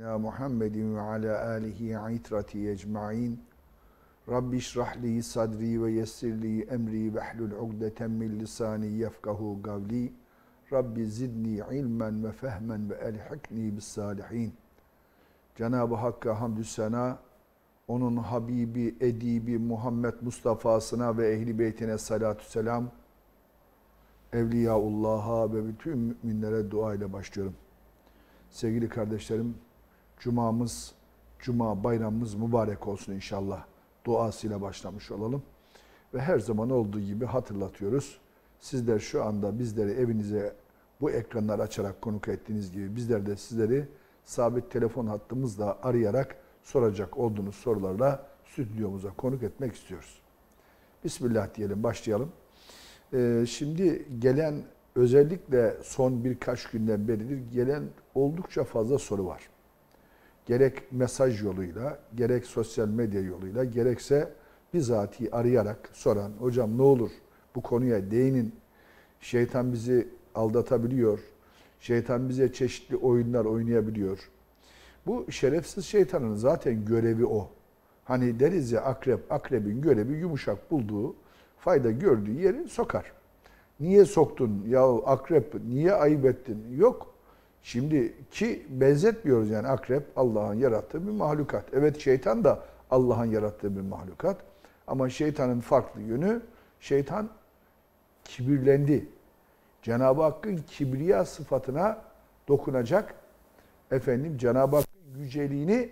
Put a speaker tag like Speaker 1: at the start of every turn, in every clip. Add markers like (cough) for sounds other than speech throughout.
Speaker 1: Ya Muhammedin ve ala alihi itrati ecmain. Rabbi işrah li sadri ve yessir li emri ve hlul ugdeten min lisani yefkahu gavli. Rabbi zidni ilmen ve fehmen ve elhikni bis salihin. Cenab-ı Hakk'a hamdü sena, onun Habibi, Edibi Muhammed Mustafa'sına ve Ehli Beytine salatü selam. Evliyaullah'a ve bütün müminlere dua ile başlıyorum. Sevgili kardeşlerim, Cuma'mız, Cuma bayramımız mübarek olsun inşallah. Duasıyla başlamış olalım. Ve her zaman olduğu gibi hatırlatıyoruz. Sizler şu anda bizleri evinize bu ekranlar açarak konuk ettiğiniz gibi bizler de sizleri sabit telefon hattımızla arayarak soracak olduğunuz sorularla stüdyomuza konuk etmek istiyoruz. Bismillah diyelim başlayalım. Ee, şimdi gelen özellikle son birkaç günden beridir gelen oldukça fazla soru var gerek mesaj yoluyla, gerek sosyal medya yoluyla, gerekse bizatihi arayarak soran, hocam ne olur bu konuya değinin, şeytan bizi aldatabiliyor, şeytan bize çeşitli oyunlar oynayabiliyor. Bu şerefsiz şeytanın zaten görevi o. Hani deriz ya akrep, akrebin görevi yumuşak bulduğu, fayda gördüğü yeri sokar. Niye soktun? Ya akrep niye ayıp ettin? Yok. Şimdi ki benzetmiyoruz yani akrep Allah'ın yarattığı bir mahlukat. Evet şeytan da Allah'ın yarattığı bir mahlukat. Ama şeytanın farklı yönü şeytan kibirlendi. Cenab-ı Hakk'ın kibriya sıfatına dokunacak efendim Cenab-ı Hakk'ın yüceliğini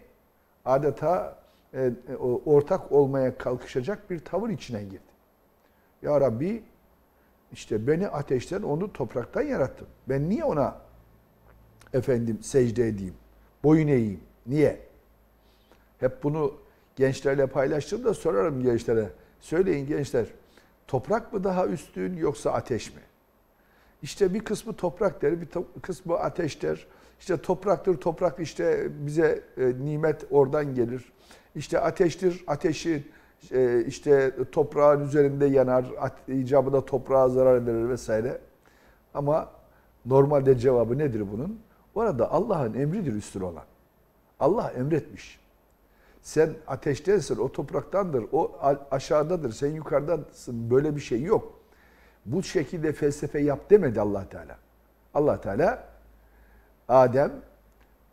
Speaker 1: adeta e, e ortak olmaya kalkışacak bir tavır içine girdi. Ya Rabbi işte beni ateşten onu topraktan yarattın. Ben niye ona efendim secde edeyim, boyun eğeyim. Niye? Hep bunu gençlerle paylaştım da sorarım gençlere. Söyleyin gençler, toprak mı daha üstün yoksa ateş mi? İşte bir kısmı toprak der, bir to kısmı ateş der. İşte topraktır, toprak işte bize e, nimet oradan gelir. İşte ateştir, ateşi e, işte toprağın üzerinde yanar, at, da toprağa zarar verir vesaire. Ama normalde cevabı nedir bunun? Bu arada Allah'ın emridir üstün olan. Allah emretmiş. Sen ateştensin, o topraktandır, o aşağıdadır, sen yukarıdasın. Böyle bir şey yok. Bu şekilde felsefe yap demedi allah Teala. allah Teala Adem,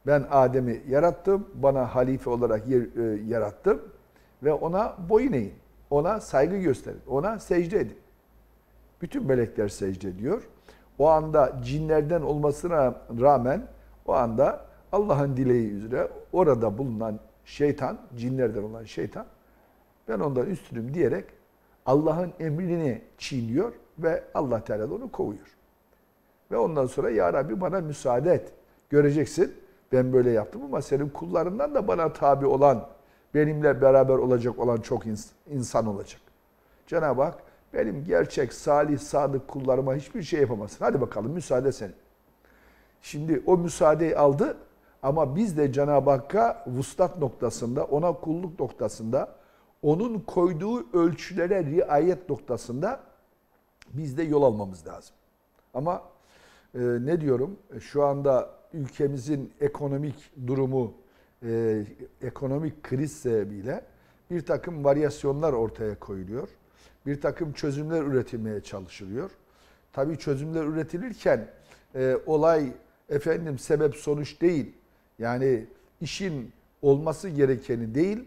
Speaker 1: ben Adem'i yarattım, bana halife olarak yer, e, yarattım ve ona boyun eğin, ona saygı gösterin, ona secde edin. Bütün melekler secde ediyor o anda cinlerden olmasına rağmen o anda Allah'ın dileği üzere orada bulunan şeytan, cinlerden olan şeytan ben ondan üstünüm diyerek Allah'ın emrini çiğniyor ve Allah Teala onu kovuyor. Ve ondan sonra ya Rabbi bana müsaade et. Göreceksin ben böyle yaptım ama senin kullarından da bana tabi olan, benimle beraber olacak olan çok insan olacak. Cenab-ı Hak benim gerçek, salih, sadık kullarıma hiçbir şey yapamazsın. Hadi bakalım müsaade senin. Şimdi o müsaadeyi aldı ama biz de Cenab-ı Hakk'a vuslat noktasında, ona kulluk noktasında, onun koyduğu ölçülere riayet noktasında biz de yol almamız lazım. Ama e, ne diyorum, e, şu anda ülkemizin ekonomik durumu, e, ekonomik kriz sebebiyle bir takım varyasyonlar ortaya koyuluyor bir takım çözümler üretilmeye çalışılıyor. Tabii çözümler üretilirken e, olay efendim sebep sonuç değil. Yani işin olması gerekeni değil,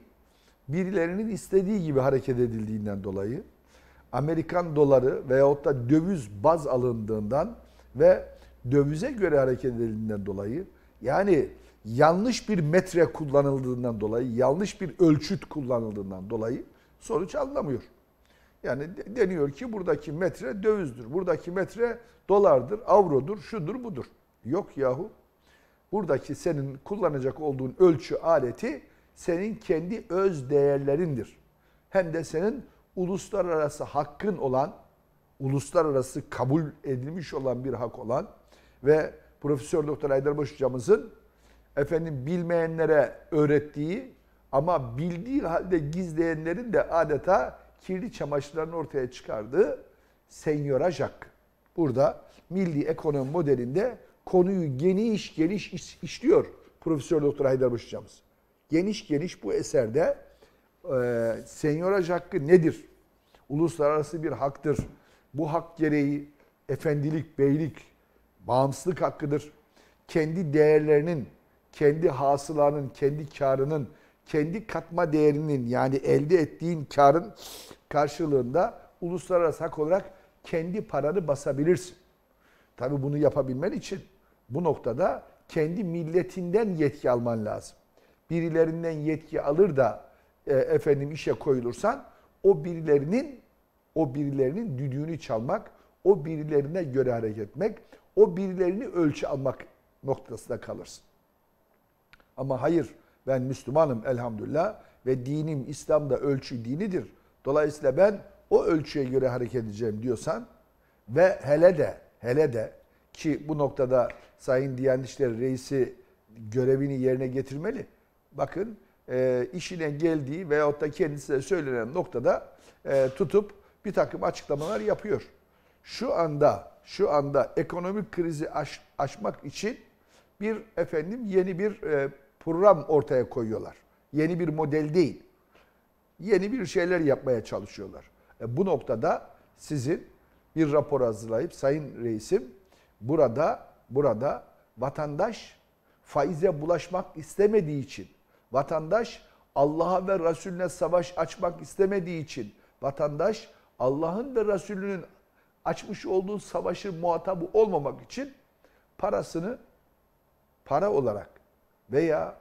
Speaker 1: birilerinin istediği gibi hareket edildiğinden dolayı Amerikan doları veyahut da döviz baz alındığından ve dövize göre hareket edildiğinden dolayı yani yanlış bir metre kullanıldığından dolayı, yanlış bir ölçüt kullanıldığından dolayı sonuç alınamıyor. Yani deniyor ki buradaki metre dövizdir, Buradaki metre dolardır, avrodur, şudur budur. Yok yahu. Buradaki senin kullanacak olduğun ölçü aleti senin kendi öz değerlerindir. Hem de senin uluslararası hakkın olan, uluslararası kabul edilmiş olan bir hak olan ve Profesör Doktor Aydarbaş hocamızın efendim bilmeyenlere öğrettiği ama bildiği halde gizleyenlerin de adeta kirli çamaşırların ortaya çıkardığı senyoraj hakkı. Burada milli ekonomi modelinde konuyu geniş geniş işliyor Profesör Doktor Haydar Baş hocamız. Geniş geniş bu eserde e, senyoraj hakkı nedir? Uluslararası bir haktır. Bu hak gereği efendilik, beylik, bağımsızlık hakkıdır. Kendi değerlerinin, kendi hasılanın, kendi karının, kendi katma değerinin yani elde ettiğin karın karşılığında uluslararası hak olarak kendi paranı basabilirsin. Tabi bunu yapabilmen için bu noktada kendi milletinden yetki alman lazım. Birilerinden yetki alır da e, efendim işe koyulursan o birilerinin o birilerinin düdüğünü çalmak, o birilerine göre hareket etmek, o birilerini ölçü almak noktasında kalırsın. Ama hayır ben Müslümanım elhamdülillah ve dinim İslam'da ölçü dinidir. Dolayısıyla ben o ölçüye göre hareket edeceğim diyorsan ve hele de hele de ki bu noktada Sayın Diyanet İşleri Reisi görevini yerine getirmeli. Bakın e, işine geldiği veyahut da kendisine söylenen noktada e, tutup bir takım açıklamalar yapıyor. Şu anda şu anda ekonomik krizi aş, aşmak için bir efendim yeni bir e, program ortaya koyuyorlar. Yeni bir model değil. Yeni bir şeyler yapmaya çalışıyorlar. E bu noktada sizin bir rapor hazırlayıp sayın reisim burada burada vatandaş faize bulaşmak istemediği için vatandaş Allah'a ve Resulüne savaş açmak istemediği için vatandaş Allah'ın ve Resulünün açmış olduğu savaşı muhatabı olmamak için parasını para olarak veya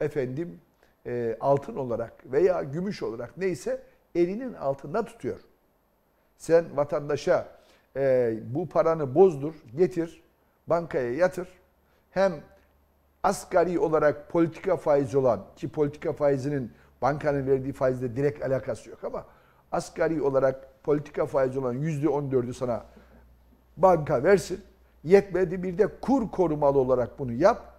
Speaker 1: efendim e, altın olarak veya gümüş olarak neyse elinin altında tutuyor. Sen vatandaşa e, bu paranı bozdur, getir, bankaya yatır. Hem asgari olarak politika faizi olan ki politika faizinin bankanın verdiği faizle direkt alakası yok ama asgari olarak politika faizi olan yüzde %14'ü sana banka versin. Yetmedi bir de kur korumalı olarak bunu yap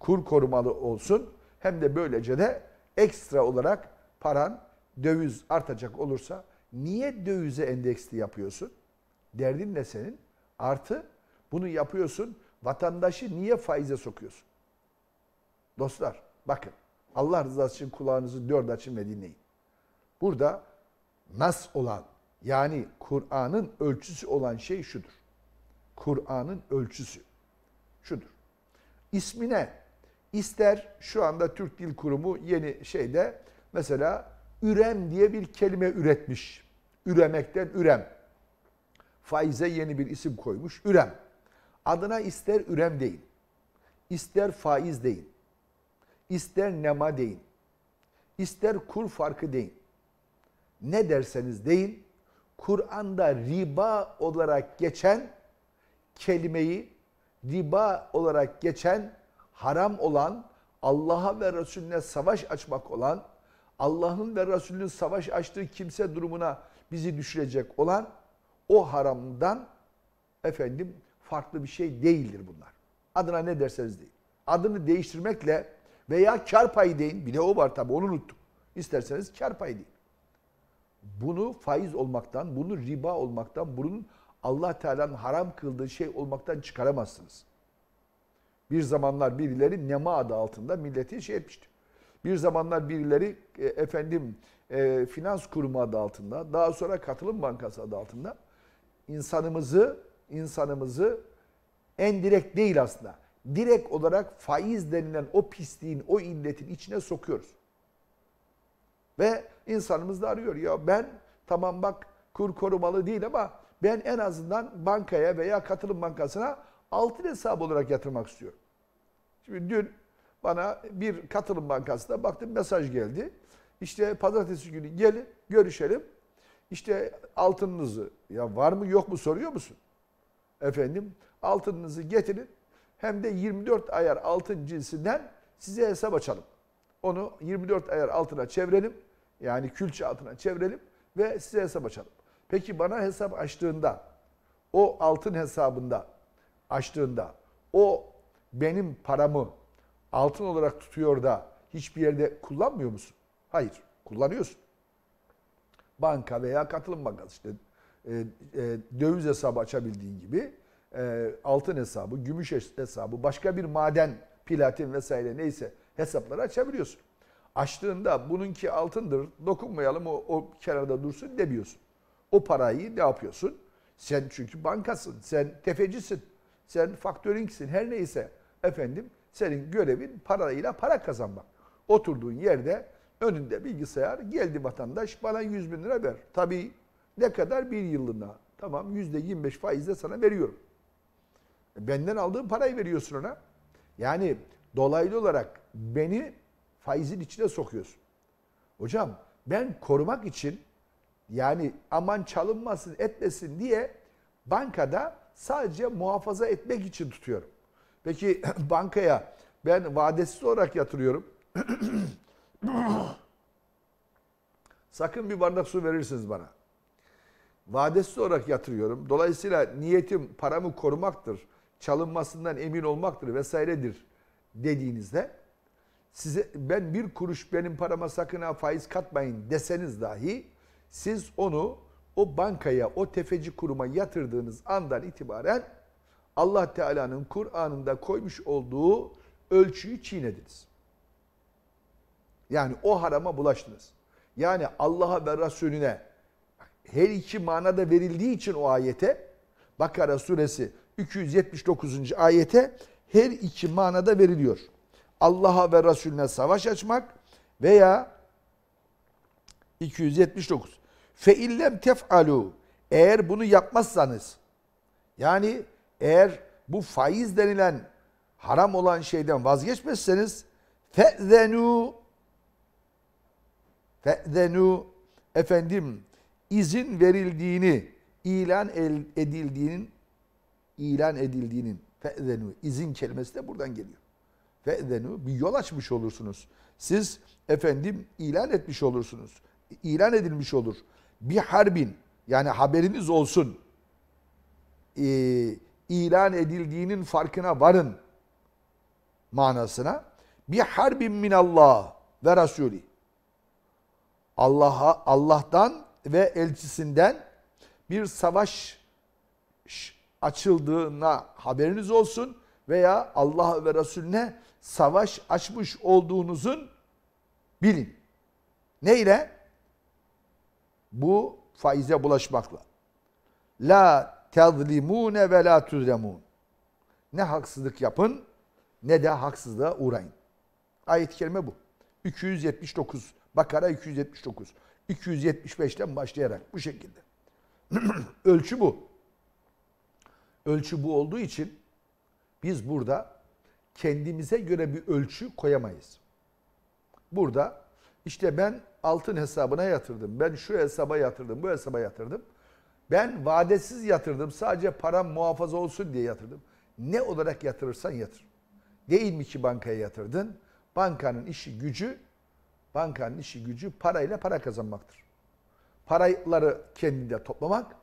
Speaker 1: kur korumalı olsun. Hem de böylece de ekstra olarak paran döviz artacak olursa niye dövize endeksli yapıyorsun? Derdin ne senin? Artı bunu yapıyorsun vatandaşı niye faize sokuyorsun? Dostlar bakın Allah rızası için kulağınızı dört açın ve dinleyin. Burada nas olan yani Kur'an'ın ölçüsü olan şey şudur. Kur'an'ın ölçüsü şudur. İsmine İster şu anda Türk Dil Kurumu yeni şeyde mesela ürem diye bir kelime üretmiş. Üremekten ürem. Faize yeni bir isim koymuş. Ürem. Adına ister ürem deyin. İster faiz deyin. İster nema deyin. İster kur farkı deyin. Ne derseniz deyin. Kur'an'da riba olarak geçen kelimeyi riba olarak geçen haram olan, Allah'a ve Resulüne savaş açmak olan, Allah'ın ve Resulünün savaş açtığı kimse durumuna bizi düşürecek olan o haramdan efendim farklı bir şey değildir bunlar. Adına ne derseniz deyin. Adını değiştirmekle veya kar payı deyin. Bir de o var tabi onu unuttum. İsterseniz kar payı deyin. Bunu faiz olmaktan, bunu riba olmaktan, bunun Allah Teala'nın haram kıldığı şey olmaktan çıkaramazsınız. Bir zamanlar birileri nema adı altında milleti şey etmişti. Bir zamanlar birileri e, efendim e, finans kurumu adı altında, daha sonra katılım bankası adı altında insanımızı insanımızı en direkt değil aslında. Direkt olarak faiz denilen o pisliğin, o illetin içine sokuyoruz. Ve insanımız da arıyor. Ya ben tamam bak kur korumalı değil ama ben en azından bankaya veya katılım bankasına altın hesabı olarak yatırmak istiyor. Şimdi dün bana bir katılım bankasında baktım mesaj geldi. İşte pazartesi günü gelin görüşelim. İşte altınınızı ya var mı yok mu soruyor musun? Efendim altınınızı getirin. Hem de 24 ayar altın cinsinden size hesap açalım. Onu 24 ayar altına çevirelim. Yani külçe altına çevirelim ve size hesap açalım. Peki bana hesap açtığında o altın hesabında açtığında o benim paramı altın olarak tutuyor da hiçbir yerde kullanmıyor musun? Hayır, kullanıyorsun. Banka veya katılım bankası işte e, e, döviz hesabı açabildiğin gibi e, altın hesabı, gümüş hesabı, başka bir maden, platin vesaire neyse hesapları açabiliyorsun. Açtığında bununki altındır, dokunmayalım o, o kenarda dursun demiyorsun. O parayı ne yapıyorsun? Sen çünkü bankasın, sen tefecisin. Sen faktöringsin her neyse efendim senin görevin parayla para kazanmak. Oturduğun yerde önünde bilgisayar geldi vatandaş bana 100 bin lira ver. Tabii ne kadar bir yıllığına tamam yüzde 25 faizle sana veriyorum. E, benden aldığın parayı veriyorsun ona. Yani dolaylı olarak beni faizin içine sokuyorsun. Hocam ben korumak için yani aman çalınmasın etmesin diye bankada sadece muhafaza etmek için tutuyorum. Peki (clears throat) bankaya ben vadesiz olarak yatırıyorum. (clears throat) Sakın bir bardak su verirsiniz bana. Vadesiz olarak yatırıyorum. Dolayısıyla niyetim paramı korumaktır, çalınmasından emin olmaktır vesairedir dediğinizde size ben bir kuruş benim parama sakın ha faiz katmayın deseniz dahi siz onu o bankaya, o tefeci kuruma yatırdığınız andan itibaren Allah Teala'nın Kur'an'ında koymuş olduğu ölçüyü çiğnediniz. Yani o harama bulaştınız. Yani Allah'a ve Resulüne her iki manada verildiği için o ayete Bakara suresi 279. ayete her iki manada veriliyor. Allah'a ve Resulüne savaş açmak veya 279 Fe illem tef'alu eğer bunu yapmazsanız yani eğer bu faiz denilen haram olan şeyden vazgeçmezseniz fe'zenu fe'zenu efendim izin verildiğini ilan edildiğinin ilan edildiğinin fe'zenu izin kelimesi de buradan geliyor. Fe'zenu bir yol açmış olursunuz. Siz efendim ilan etmiş olursunuz. İlan edilmiş olur bir harbin yani haberiniz olsun e, ilan edildiğinin farkına varın manasına bir harbin min Allah ve Resulü Allah'a Allah'tan ve elçisinden bir savaş açıldığına haberiniz olsun veya Allah ve Resulüne savaş açmış olduğunuzun bilin. Ne ile? Bu faize bulaşmakla. La tezlimune ve la tuzlemun. Ne haksızlık yapın ne de haksızlığa uğrayın. Ayet-i kerime bu. 279. Bakara 279. 275'ten başlayarak bu şekilde. (clears throat) Ölçü bu. Ölçü bu olduğu için biz burada kendimize göre bir ölçü koyamayız. Burada işte ben altın hesabına yatırdım. Ben şu hesaba yatırdım, bu hesaba yatırdım. Ben vadesiz yatırdım. Sadece param muhafaza olsun diye yatırdım. Ne olarak yatırırsan yatır. Değil mi ki bankaya yatırdın? Bankanın işi gücü, bankanın işi gücü parayla para kazanmaktır. Paraları kendinde toplamak,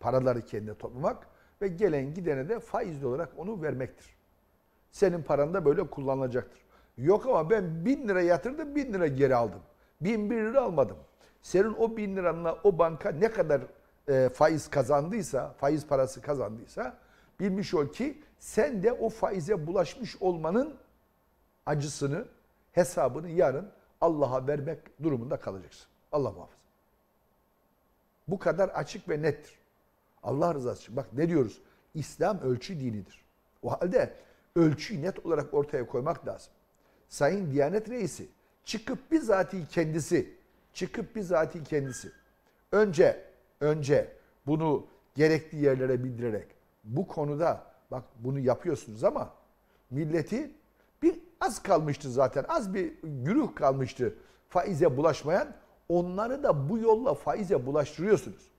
Speaker 1: paraları kendine toplamak ve gelen gidene de faizli olarak onu vermektir. Senin paran da böyle kullanılacaktır. Yok ama ben bin lira yatırdım, bin lira geri aldım. 1001 lira almadım. Senin o bin liranla o banka ne kadar e, faiz kazandıysa, faiz parası kazandıysa bilmiş ol ki sen de o faize bulaşmış olmanın acısını, hesabını yarın Allah'a vermek durumunda kalacaksın. Allah muhafaza. Bu kadar açık ve nettir. Allah rızası için. Bak ne diyoruz? İslam ölçü dinidir. O halde ölçüyü net olarak ortaya koymak lazım. Sayın Diyanet Reisi çıkıp bizatihi kendisi, çıkıp bizatihi kendisi önce önce bunu gerekli yerlere bildirerek bu konuda bak bunu yapıyorsunuz ama milleti bir az kalmıştı zaten az bir güruh kalmıştı faize bulaşmayan onları da bu yolla faize bulaştırıyorsunuz.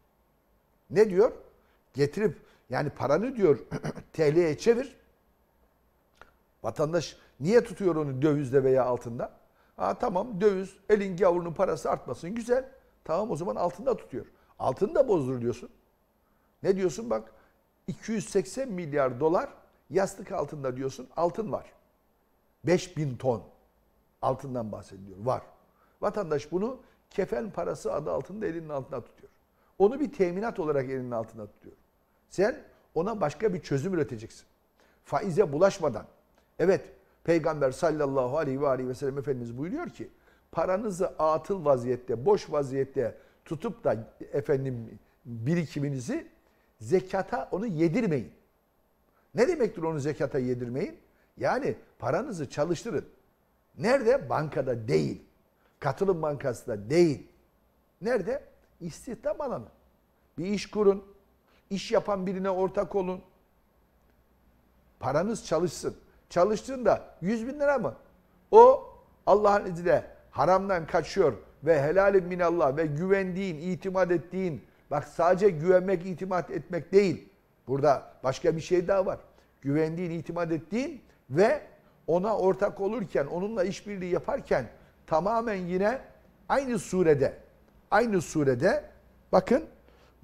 Speaker 1: Ne diyor? Getirip yani paranı diyor TL'ye (clears throat) çevir. Vatandaş niye tutuyor onu dövizde veya altında? Aa, tamam döviz elin gavurunun parası artmasın güzel. Tamam o zaman altında tutuyor. Altını da bozdur diyorsun. Ne diyorsun bak 280 milyar dolar yastık altında diyorsun altın var. 5000 ton altından bahsediliyor var. Vatandaş bunu kefen parası adı altında elinin altına tutuyor. Onu bir teminat olarak elinin altına tutuyor. Sen ona başka bir çözüm üreteceksin. Faize bulaşmadan. Evet Peygamber sallallahu aleyhi ve, aleyhi ve sellem Efendimiz buyuruyor ki paranızı atıl vaziyette, boş vaziyette tutup da efendim birikiminizi zekata onu yedirmeyin. Ne demektir onu zekata yedirmeyin? Yani paranızı çalıştırın. Nerede? Bankada değil. Katılım bankasında değil. Nerede? İstihdam alanı. Bir iş kurun. İş yapan birine ortak olun. Paranız çalışsın çalıştığında 100 bin lira mı? O Allah'ın izniyle haramdan kaçıyor ve helalim minallah ve güvendiğin, itimat ettiğin, bak sadece güvenmek, itimat etmek değil. Burada başka bir şey daha var. Güvendiğin, itimat ettiğin ve ona ortak olurken, onunla işbirliği yaparken tamamen yine aynı surede, aynı surede bakın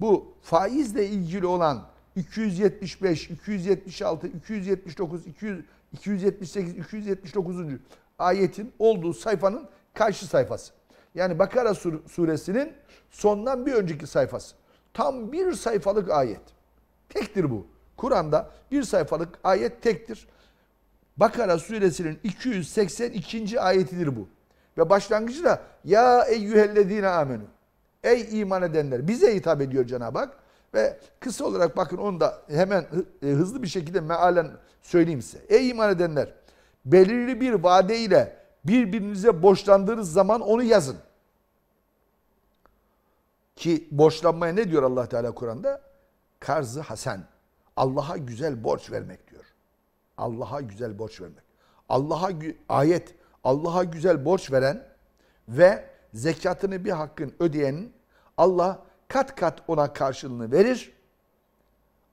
Speaker 1: bu faizle ilgili olan 275, 276, 279, 200 278-279. ayetin olduğu sayfanın karşı sayfası. Yani Bakara suresinin sondan bir önceki sayfası. Tam bir sayfalık ayet. Tektir bu. Kur'an'da bir sayfalık ayet tektir. Bakara suresinin 282. ayetidir bu. Ve başlangıcı da ya eyyühellezine amenü. Ey iman edenler. Bize hitap ediyor Cenab-ı Hak. Ve kısa olarak bakın onu da hemen e, hızlı bir şekilde mealen söyleyeyim size. Ey iman edenler! Belirli bir vade ile birbirinize borçlandığınız zaman onu yazın. Ki borçlanmaya ne diyor allah Teala Kur'an'da? Karzı hasen. Allah'a güzel borç vermek diyor. Allah'a güzel borç vermek. Allah'a ayet Allah'a güzel borç veren ve zekatını bir hakkın ödeyenin Allah kat kat ona karşılığını verir.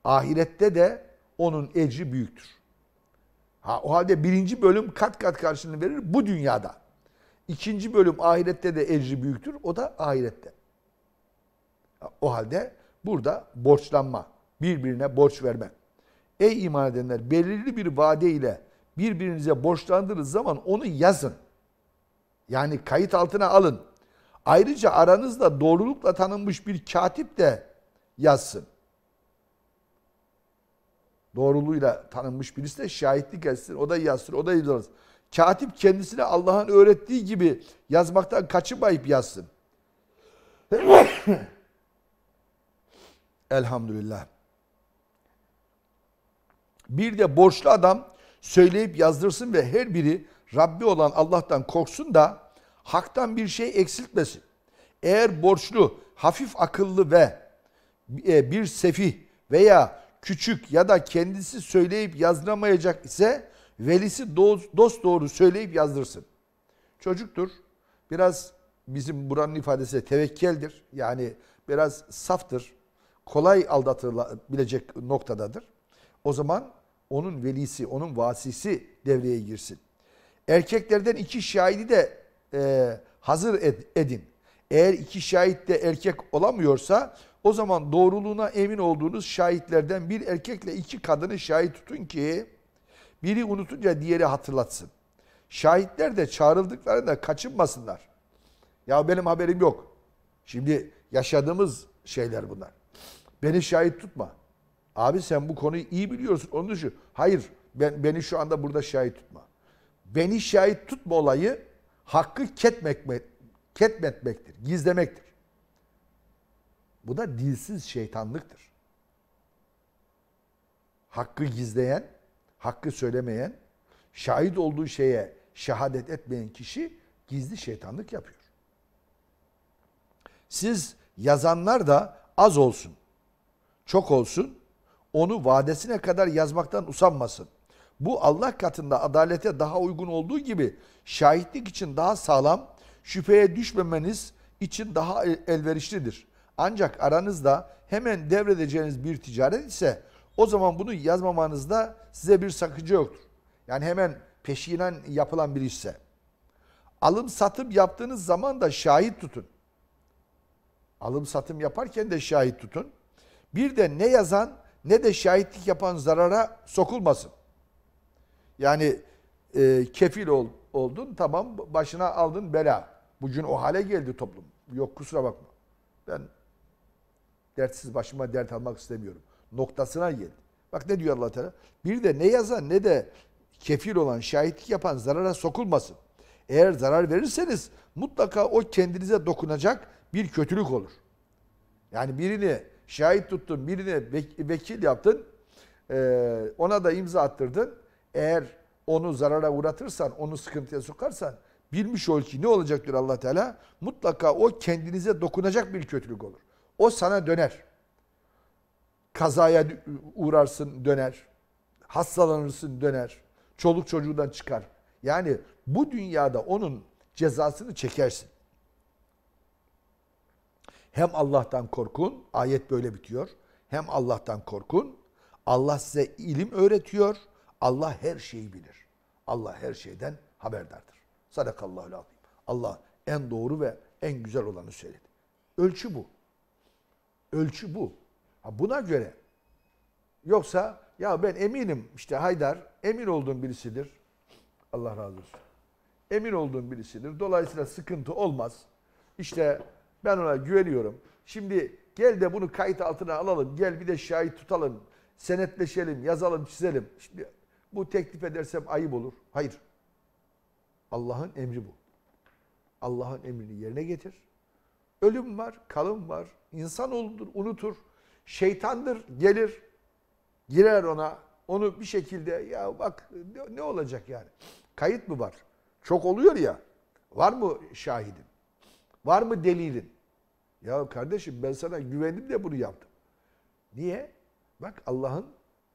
Speaker 1: Ahirette de onun ecri büyüktür. Ha, o halde birinci bölüm kat kat karşılığını verir bu dünyada. İkinci bölüm ahirette de ecri büyüktür. O da ahirette. O halde burada borçlanma, birbirine borç verme. Ey iman edenler belirli bir vade ile birbirinize borçlandığınız zaman onu yazın. Yani kayıt altına alın. Ayrıca aranızda doğrulukla tanınmış bir katip de yazsın. Doğruluğuyla tanınmış birisi de şahitlik etsin. O da yazsın, o da yazsın. Katip kendisine Allah'ın öğrettiği gibi yazmaktan kaçınmayıp yazsın. (coughs) Elhamdülillah. Bir de borçlu adam söyleyip yazdırsın ve her biri Rabbi olan Allah'tan korksun da haktan bir şey eksiltmesin. Eğer borçlu, hafif akıllı ve e, bir sefih veya küçük ya da kendisi söyleyip yazdıramayacak ise velisi dost doğru söyleyip yazdırsın. Çocuktur. Biraz bizim buranın ifadesi tevekkeldir. Yani biraz saftır. Kolay aldatılabilecek noktadadır. O zaman onun velisi, onun vasisi devreye girsin. Erkeklerden iki şahidi de e, hazır ed, edin. Eğer iki şahit de erkek olamıyorsa o zaman doğruluğuna emin olduğunuz şahitlerden bir erkekle iki kadını şahit tutun ki biri unutunca diğeri hatırlatsın. Şahitler de çağrıldıklarında kaçınmasınlar. Ya benim haberim yok. Şimdi yaşadığımız şeyler bunlar. Beni şahit tutma. Abi sen bu konuyu iyi biliyorsun. Onu düşün. Hayır ben beni şu anda burada şahit tutma. Beni şahit tutma olayı hakkı ketmek, ketmetmektir, gizlemektir. Bu da dilsiz şeytanlıktır. Hakkı gizleyen, hakkı söylemeyen, şahit olduğu şeye şehadet etmeyen kişi gizli şeytanlık yapıyor. Siz yazanlar da az olsun, çok olsun, onu vadesine kadar yazmaktan usanmasın. Bu Allah katında adalete daha uygun olduğu gibi şahitlik için daha sağlam, şüpheye düşmemeniz için daha e, elverişlidir. Ancak aranızda hemen devredeceğiniz bir ticaret ise o zaman bunu yazmamanızda size bir sakıcı yoktur. Yani hemen peşinen yapılan bir işse. Alım satım yaptığınız zaman da şahit tutun. Alım satım yaparken de şahit tutun. Bir de ne yazan ne de şahitlik yapan zarara sokulmasın. Yani e, kefil ol, oldun tamam başına aldın bela. Bugün o hale geldi toplum. Yok kusura bakma. Ben dertsiz başıma dert almak istemiyorum. Noktasına geldi. Bak ne diyor allah Teala? Bir de ne yazan ne de kefil olan, şahitlik yapan zarara sokulmasın. Eğer zarar verirseniz mutlaka o kendinize dokunacak bir kötülük olur. Yani birini şahit tuttun, birini vekil yaptın, e, ona da imza attırdın eğer onu zarara uğratırsan, onu sıkıntıya sokarsan bilmiş ol ki ne olacak diyor allah Teala? Mutlaka o kendinize dokunacak bir kötülük olur. O sana döner. Kazaya uğrarsın döner. Hastalanırsın döner. Çoluk çocuğundan çıkar. Yani bu dünyada onun cezasını çekersin. Hem Allah'tan korkun, ayet böyle bitiyor. Hem Allah'tan korkun, Allah size ilim öğretiyor. Allah her şeyi bilir. Allah her şeyden haberdardır. Sadakallahu azim. Allah en doğru ve en güzel olanı söyledi. Ölçü bu. Ölçü bu. Ha buna göre yoksa ya ben eminim işte Haydar emin olduğum birisidir. Allah razı olsun. Emin olduğum birisidir. Dolayısıyla sıkıntı olmaz. İşte ben ona güveniyorum. Şimdi gel de bunu kayıt altına alalım. Gel bir de şahit tutalım. Senetleşelim, yazalım, çizelim. Şimdi bu teklif edersem ayıp olur. Hayır. Allah'ın emri bu. Allah'ın emrini yerine getir. Ölüm var, kalım var. İnsan olur, unutur. Şeytandır, gelir. Girer ona. Onu bir şekilde ya bak ne olacak yani? Kayıt mı var? Çok oluyor ya. Var mı şahidin? Var mı delilin? Ya kardeşim ben sana güvendim de bunu yaptım. Niye? Bak Allah'ın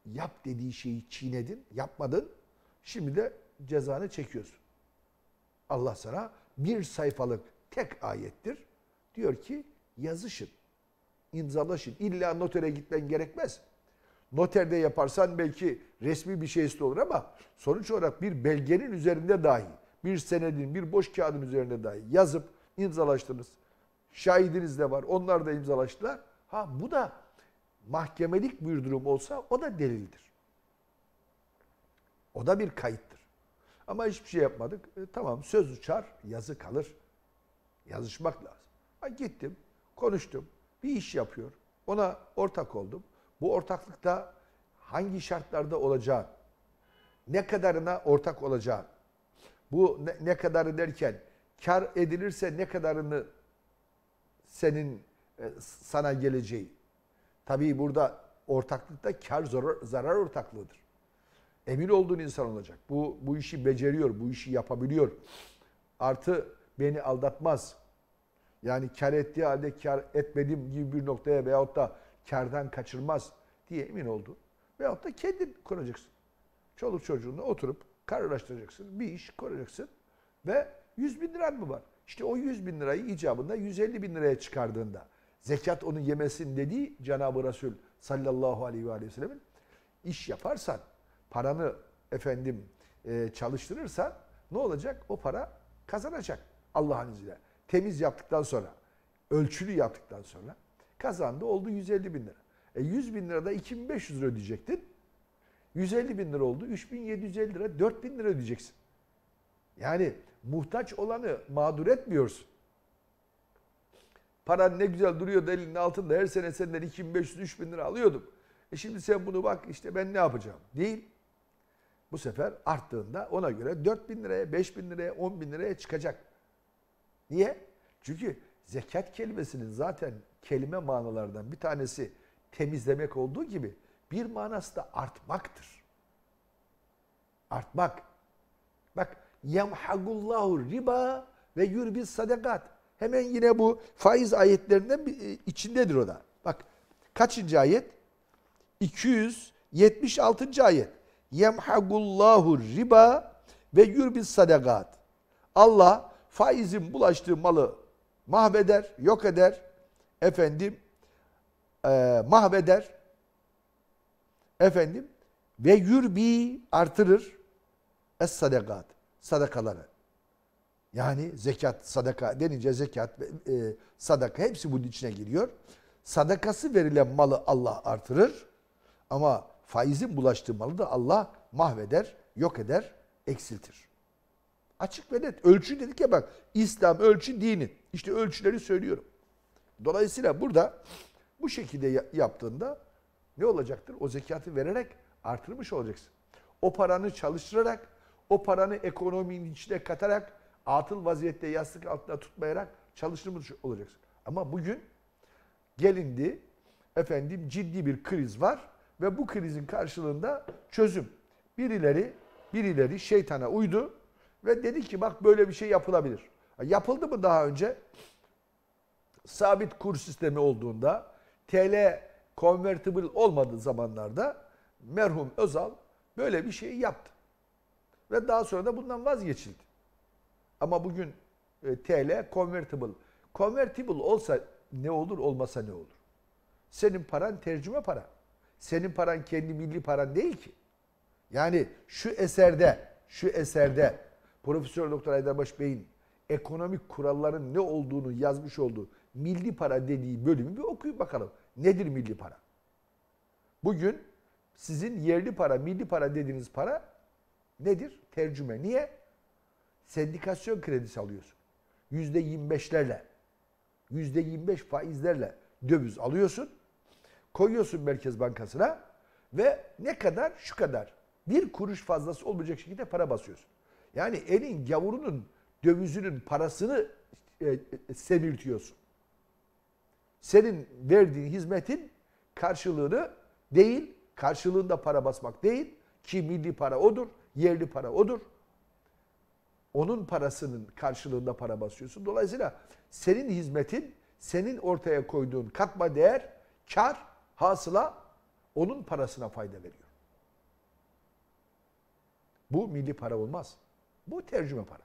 Speaker 1: yap dediği şeyi çiğnedin, yapmadın. Şimdi de cezanı çekiyorsun. Allah sana bir sayfalık tek ayettir. Diyor ki yazışın, imzalaşın. İlla notere gitmen gerekmez. Noterde yaparsan belki resmi bir şey de olur ama sonuç olarak bir belgenin üzerinde dahi, bir senedin, bir boş kağıdın üzerinde dahi yazıp imzalaştınız. Şahidiniz de var, onlar da imzalaştılar. Ha bu da mahkemelik bir durum olsa o da delildir. O da bir kayıttır. Ama hiçbir şey yapmadık. E, tamam söz uçar, yazı kalır. Yazışmak lazım. Ha, gittim, konuştum, bir iş yapıyor. Ona ortak oldum. Bu ortaklıkta hangi şartlarda olacağı, ne kadarına ortak olacağı, bu ne, ne kadarı derken kar edilirse ne kadarını senin e, sana geleceği, Tabii burada ortaklıkta kar zarar, zarar ortaklığıdır. Emin olduğun insan olacak. Bu, bu işi beceriyor, bu işi yapabiliyor. Artı beni aldatmaz. Yani kar ettiği halde kar etmediğim gibi bir noktaya veyahut da kardan kaçırmaz diye emin oldu. Veyahut da kendin kuracaksın. Çoluk çocuğunla oturup kararlaştıracaksın. Bir iş kuracaksın. Ve 100 bin lira mı var? İşte o 100 bin lirayı icabında 150 bin liraya çıkardığında zekat onu yemesin dediği Cenab-ı Resul sallallahu aleyhi ve sellem'in iş yaparsan, paranı efendim e, çalıştırırsan ne olacak? O para kazanacak Allah'ın izniyle. Temiz yaptıktan sonra, ölçülü yaptıktan sonra kazandı oldu 150 bin lira. E 100 bin lirada 2500 lira ödeyecektin. 150 bin lira oldu. 3750 lira 4000 lira ödeyeceksin. Yani muhtaç olanı mağdur etmiyorsun. Paran ne güzel duruyordu elinin altında. Her sene senden 2500-3000 lira alıyordum. E şimdi sen bunu bak işte ben ne yapacağım? Değil. Bu sefer arttığında ona göre 4000 liraya, 5000 liraya, 10000 liraya çıkacak. Niye? Çünkü zekat kelimesinin zaten kelime manalardan bir tanesi temizlemek olduğu gibi bir manası da artmaktır. Artmak. Bak yemhagullahu riba ve yurbi sadakat. Hemen yine bu faiz ayetlerinden e, içindedir o da. Bak kaçıncı ayet? 276. ayet. Yemhagullahu riba ve yurbis sadakat. Allah faizin bulaştığı malı mahveder, yok eder. Efendim e, mahveder. Efendim ve yurbi artırır es sadakat sadakaları. Yani zekat, sadaka denince zekat, e, sadaka hepsi bunun içine giriyor. Sadakası verilen malı Allah artırır. Ama faizin bulaştığı malı da Allah mahveder, yok eder, eksiltir. Açık ve net. Ölçü dedik ya bak. İslam ölçü dini. İşte ölçüleri söylüyorum. Dolayısıyla burada bu şekilde yaptığında ne olacaktır? O zekatı vererek artırmış olacaksın. O paranı çalıştırarak, o paranı ekonominin içine katarak atıl vaziyette yastık altına tutmayarak çalıştırmış olacaksın. Ama bugün gelindi efendim ciddi bir kriz var ve bu krizin karşılığında çözüm. Birileri birileri şeytana uydu ve dedi ki bak böyle bir şey yapılabilir. Yapıldı mı daha önce? Sabit kur sistemi olduğunda TL convertible olmadığı zamanlarda merhum Özal böyle bir şey yaptı. Ve daha sonra da bundan vazgeçildi. Ama bugün e, TL convertible. Convertible olsa ne olur olmasa ne olur? Senin paran tercüme para. Senin paran kendi milli paran değil ki. Yani şu eserde, şu eserde Profesör Doktor Aydarbaş Bey'in ekonomik kuralların ne olduğunu yazmış olduğu milli para dediği bölümü bir okuyup bakalım. Nedir milli para? Bugün sizin yerli para, milli para dediğiniz para nedir? Tercüme. Niye? sendikasyon kredisi alıyorsun. Yüzde 25'lerle, yüzde 25 faizlerle döviz alıyorsun. Koyuyorsun Merkez Bankası'na ve ne kadar? Şu kadar. Bir kuruş fazlası olmayacak şekilde para basıyorsun. Yani elin gavurunun dövizinin parasını e, e semirtiyorsun. Senin verdiğin hizmetin karşılığını değil, karşılığında para basmak değil ki milli para odur, yerli para odur onun parasının karşılığında para basıyorsun. Dolayısıyla senin hizmetin, senin ortaya koyduğun katma değer, kar, hasıla onun parasına fayda veriyor. Bu milli para olmaz. Bu tercüme para.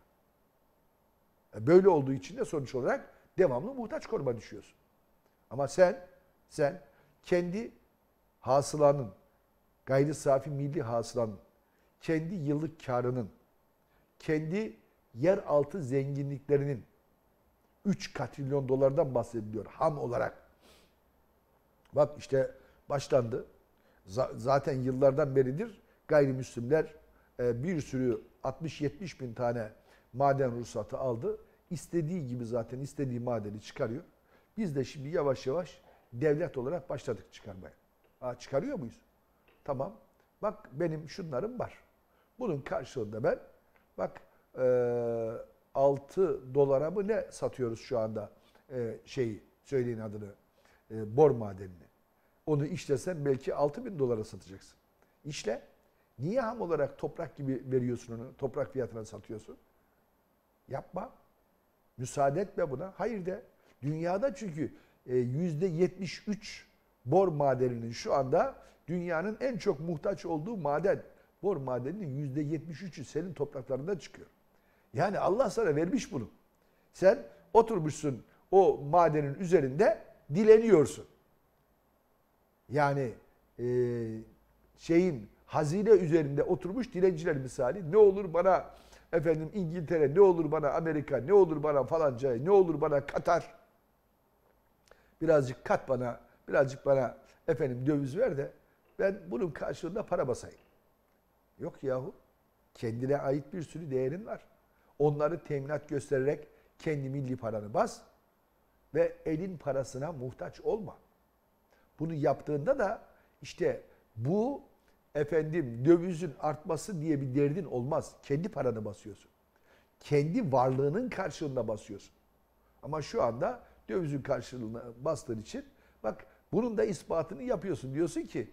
Speaker 1: E, böyle olduğu için de sonuç olarak devamlı muhtaç koruma düşüyorsun. Ama sen, sen kendi hasılanın, gayri safi milli hasılanın, kendi yıllık karının kendi yeraltı zenginliklerinin 3 katrilyon dolardan bahsediliyor ham olarak. Bak işte başlandı. Zaten yıllardan beridir gayrimüslimler e, bir sürü 60-70 bin tane maden ruhsatı aldı. İstediği gibi zaten istediği madeni çıkarıyor. Biz de şimdi yavaş yavaş devlet olarak başladık çıkarmaya. Ha, çıkarıyor muyuz? Tamam. Bak benim şunlarım var. Bunun karşılığında ben Bak e, 6 dolara mı ne satıyoruz şu anda e, şeyi söyleyin adını e, bor madenini. Onu işlesen belki 6 bin dolara satacaksın. İşle. Niye ham olarak toprak gibi veriyorsun onu? Toprak fiyatına satıyorsun. Yapma. Müsaade etme buna. Hayır de. Dünyada çünkü e, yüzde %73 bor madeninin şu anda dünyanın en çok muhtaç olduğu maden bor madeninin yüzde yetmiş üçü senin topraklarında çıkıyor. Yani Allah sana vermiş bunu. Sen oturmuşsun o madenin üzerinde dileniyorsun. Yani e, şeyin hazine üzerinde oturmuş dilenciler misali ne olur bana efendim İngiltere ne olur bana Amerika ne olur bana falanca ne olur bana Katar birazcık kat bana birazcık bana efendim döviz ver de ben bunun karşılığında para basayım. Yok yahu. Kendine ait bir sürü değerin var. Onları teminat göstererek kendi milli paranı bas ve elin parasına muhtaç olma. Bunu yaptığında da işte bu efendim dövizin artması diye bir derdin olmaz. Kendi paranı basıyorsun. Kendi varlığının karşılığında basıyorsun. Ama şu anda dövizin karşılığına bastığın için bak bunun da ispatını yapıyorsun. Diyorsun ki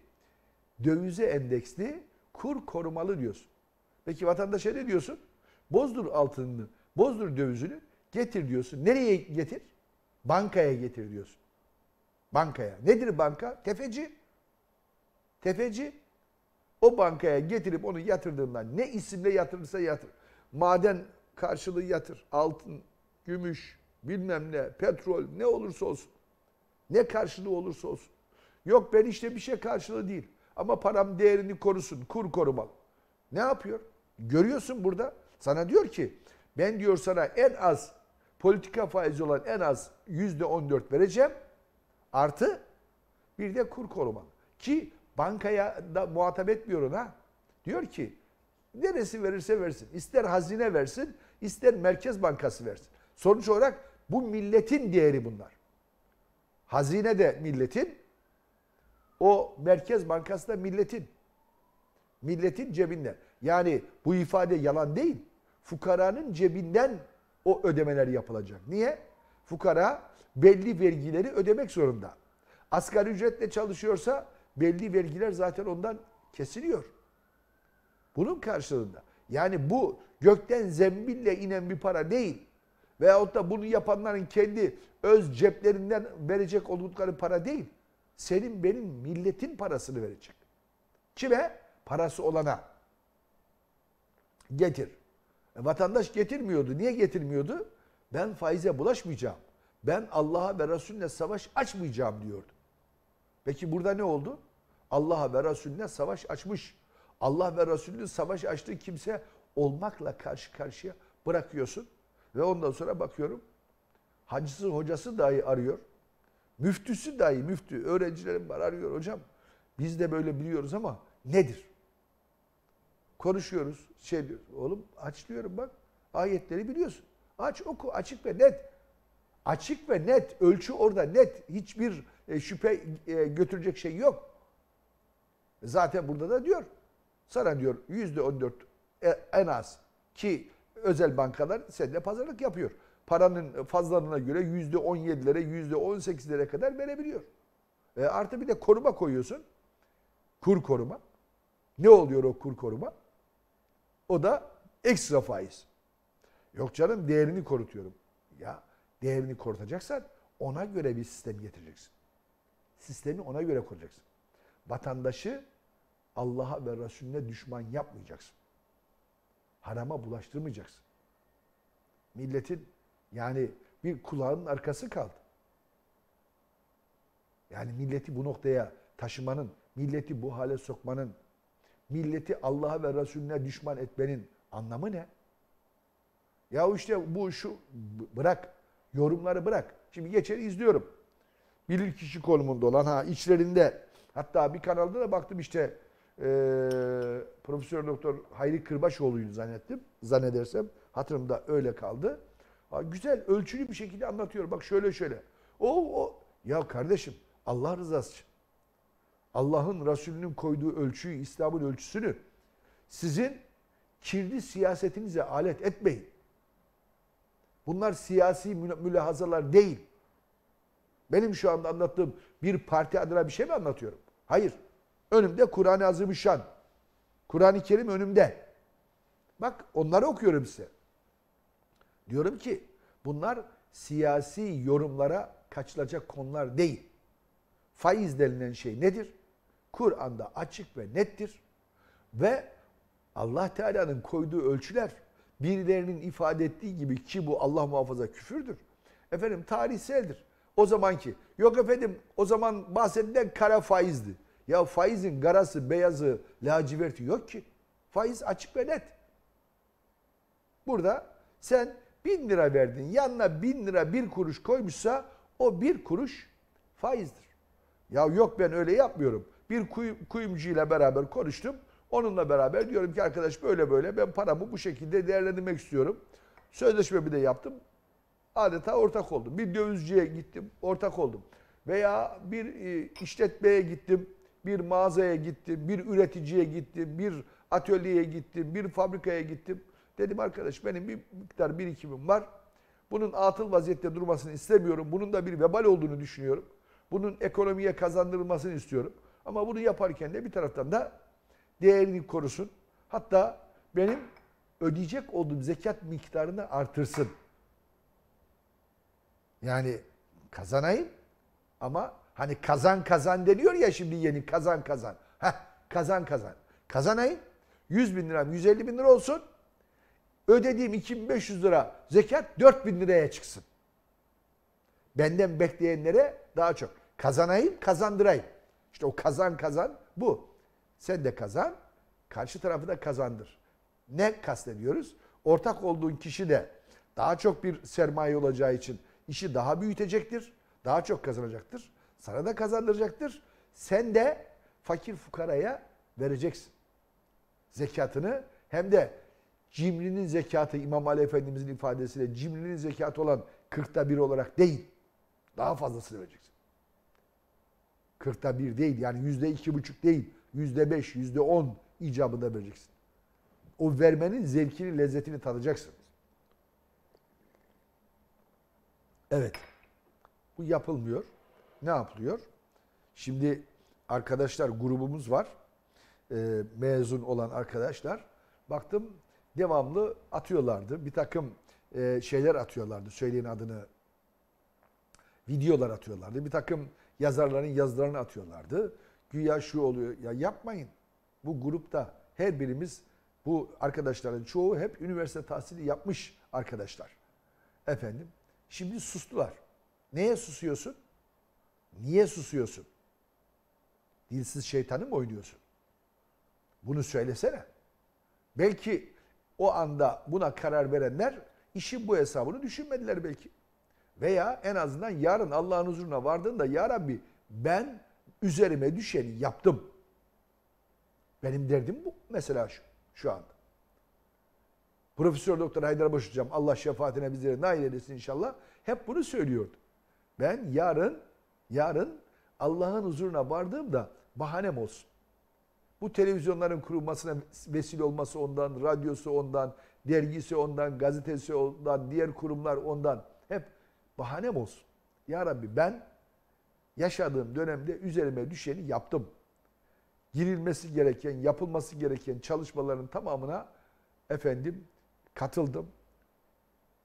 Speaker 1: dövize endeksli Kur korumalı diyorsun. Peki vatandaşa ne diyorsun? Bozdur altınını, bozdur dövizini getir diyorsun. Nereye getir? Bankaya getir diyorsun. Bankaya. Nedir banka? Tefeci. Tefeci o bankaya getirip onu yatırdığında ne isimle yatırırsa yatır. Maden karşılığı yatır. Altın, gümüş, bilmem ne, petrol ne olursa olsun. Ne karşılığı olursa olsun. Yok ben işte bir şey karşılığı değil. Ama param değerini korusun, kur korumalı. Ne yapıyor? Görüyorsun burada. Sana diyor ki ben diyor sana en az politika faizi olan en az yüzde on dört vereceğim. Artı bir de kur korumalı. Ki bankaya da muhatap etmiyor ona. Diyor ki neresi verirse versin. ister hazine versin, ister merkez bankası versin. Sonuç olarak bu milletin değeri bunlar. Hazine de milletin, o Merkez Bankası da milletin. Milletin cebinden. Yani bu ifade yalan değil. Fukaranın cebinden o ödemeler yapılacak. Niye? Fukara belli vergileri ödemek zorunda. Asgari ücretle çalışıyorsa belli vergiler zaten ondan kesiliyor. Bunun karşılığında. Yani bu gökten zembille inen bir para değil. Veyahut da bunu yapanların kendi öz ceplerinden verecek oldukları para değil senin benim milletin parasını verecek. Kime? Parası olana. Getir. E, vatandaş getirmiyordu. Niye getirmiyordu? Ben faize bulaşmayacağım. Ben Allah'a ve Resulüne savaş açmayacağım diyordu. Peki burada ne oldu? Allah'a ve Resulüne savaş açmış. Allah ve Resulünün savaş açtığı kimse olmakla karşı karşıya bırakıyorsun. Ve ondan sonra bakıyorum hacısı hocası dahi arıyor. Müftüsü dahi müftü. Öğrencilerim var arıyor hocam. Biz de böyle biliyoruz ama nedir? Konuşuyoruz. Şey diyor. Oğlum açlıyorum bak. Ayetleri biliyorsun. Aç oku açık ve net. Açık ve net. Ölçü orada net. Hiçbir e, şüphe e, götürecek şey yok. Zaten burada da diyor. Sana diyor yüzde on dört e, en az ki özel bankalar seninle pazarlık yapıyor paranın fazlalığına göre yüzde yüzde on yedilere on sekizlere kadar verebiliyor. E artı bir de koruma koyuyorsun. Kur koruma. Ne oluyor o kur koruma? O da ekstra faiz. Yok canım değerini korutuyorum. Ya değerini korutacaksan ona göre bir sistem getireceksin. Sistemi ona göre kuracaksın. Vatandaşı Allah'a ve Resulüne düşman yapmayacaksın. Harama bulaştırmayacaksın. Milletin yani bir kulağın arkası kaldı. Yani milleti bu noktaya taşımanın, milleti bu hale sokmanın, milleti Allah'a ve Resulüne düşman etmenin anlamı ne? Ya işte bu şu bırak yorumları bırak. Şimdi geçer izliyorum. Bilir kişi konumunda olan ha içlerinde hatta bir kanalda da baktım işte e, Profesör Doktor Hayri Kırbaşoğlu'yu zannettim. Zannedersem hatırımda öyle kaldı güzel ölçülü bir şekilde anlatıyor. Bak şöyle şöyle. O, o. Ya kardeşim Allah rızası için. Allah'ın Resulünün koyduğu ölçüyü, İslam'ın ölçüsünü sizin kirli siyasetinize alet etmeyin. Bunlar siyasi mülahazalar değil. Benim şu anda anlattığım bir parti adına bir şey mi anlatıyorum? Hayır. Önümde Kur'an-ı Azimüşşan. Kur'an-ı Kerim önümde. Bak onları okuyorum size. Diyorum ki bunlar siyasi yorumlara kaçılacak konular değil. Faiz denilen şey nedir? Kur'an'da açık ve nettir. Ve Allah Teala'nın koyduğu ölçüler birilerinin ifade ettiği gibi ki bu Allah muhafaza küfürdür. Efendim tarihseldir. O zamanki yok efendim o zaman bahsedilen kara faizdi. Ya faizin garası, beyazı, laciverti yok ki. Faiz açık ve net. Burada sen Bin lira verdin yanına bin lira bir kuruş koymuşsa o bir kuruş faizdir. Ya yok ben öyle yapmıyorum. Bir kuyum, kuyumcuyla beraber konuştum. Onunla beraber diyorum ki arkadaş böyle böyle ben paramı bu şekilde değerlendirmek istiyorum. Sözleşme bir de yaptım. Adeta ortak oldum. Bir dövizciye gittim ortak oldum. Veya bir e, işletmeye gittim, bir mağazaya gittim, bir üreticiye gittim, bir atölyeye gittim, bir fabrikaya gittim. Dedim arkadaş benim bir miktar birikimim var. Bunun atıl vaziyette durmasını istemiyorum. Bunun da bir vebal olduğunu düşünüyorum. Bunun ekonomiye kazandırılmasını istiyorum. Ama bunu yaparken de bir taraftan da değerini korusun. Hatta benim ödeyecek olduğum zekat miktarını artırsın. Yani kazanayım ama hani kazan kazan deniyor ya şimdi yeni kazan kazan. Heh, kazan kazan. Kazanayım. 100 bin liram 150 bin lira olsun ödediğim 2500 lira zekat 4000 liraya çıksın. Benden bekleyenlere daha çok. Kazanayım, kazandırayım. İşte o kazan kazan bu. Sen de kazan, karşı tarafı da kazandır. Ne kastediyoruz? Ortak olduğun kişi de daha çok bir sermaye olacağı için işi daha büyütecektir. Daha çok kazanacaktır. Sana da kazandıracaktır. Sen de fakir fukaraya vereceksin. Zekatını hem de cimrinin zekatı İmam Ali Efendimizin ifadesiyle cimrinin zekatı olan kırkta bir olarak değil. Daha fazlasını vereceksin. Kırkta bir değil yani yüzde iki buçuk değil. Yüzde beş, yüzde on icabında vereceksin. O vermenin zevkini, lezzetini tadacaksın. Evet. Bu yapılmıyor. Ne yapılıyor? Şimdi arkadaşlar grubumuz var. Ee, mezun olan arkadaşlar. Baktım devamlı atıyorlardı. Bir takım e, şeyler atıyorlardı. Söyleyin adını. Videolar atıyorlardı. Bir takım yazarların yazılarını atıyorlardı. Güya şu oluyor. Ya yapmayın. Bu grupta her birimiz bu arkadaşların çoğu hep üniversite tahsili yapmış arkadaşlar. Efendim şimdi sustular. Neye susuyorsun? Niye susuyorsun? Dilsiz şeytanı mı oynuyorsun? Bunu söylesene. Belki o anda buna karar verenler işin bu hesabını düşünmediler belki. Veya en azından yarın Allah'ın huzuruna vardığında ya Rabbi ben üzerime düşeni yaptım. Benim derdim bu mesela şu, şu anda. Profesör Doktor Haydar Baş Hocam Allah şefaatine bizleri nail eylesin inşallah. Hep bunu söylüyordu. Ben yarın yarın Allah'ın huzuruna vardığımda bahanem olsun. Bu televizyonların kurulmasına vesile olması ondan, radyosu ondan, dergisi ondan, gazetesi ondan, diğer kurumlar ondan. Hep bahanem olsun. Ya Rabbi ben yaşadığım dönemde üzerime düşeni yaptım. Girilmesi gereken, yapılması gereken çalışmaların tamamına efendim katıldım.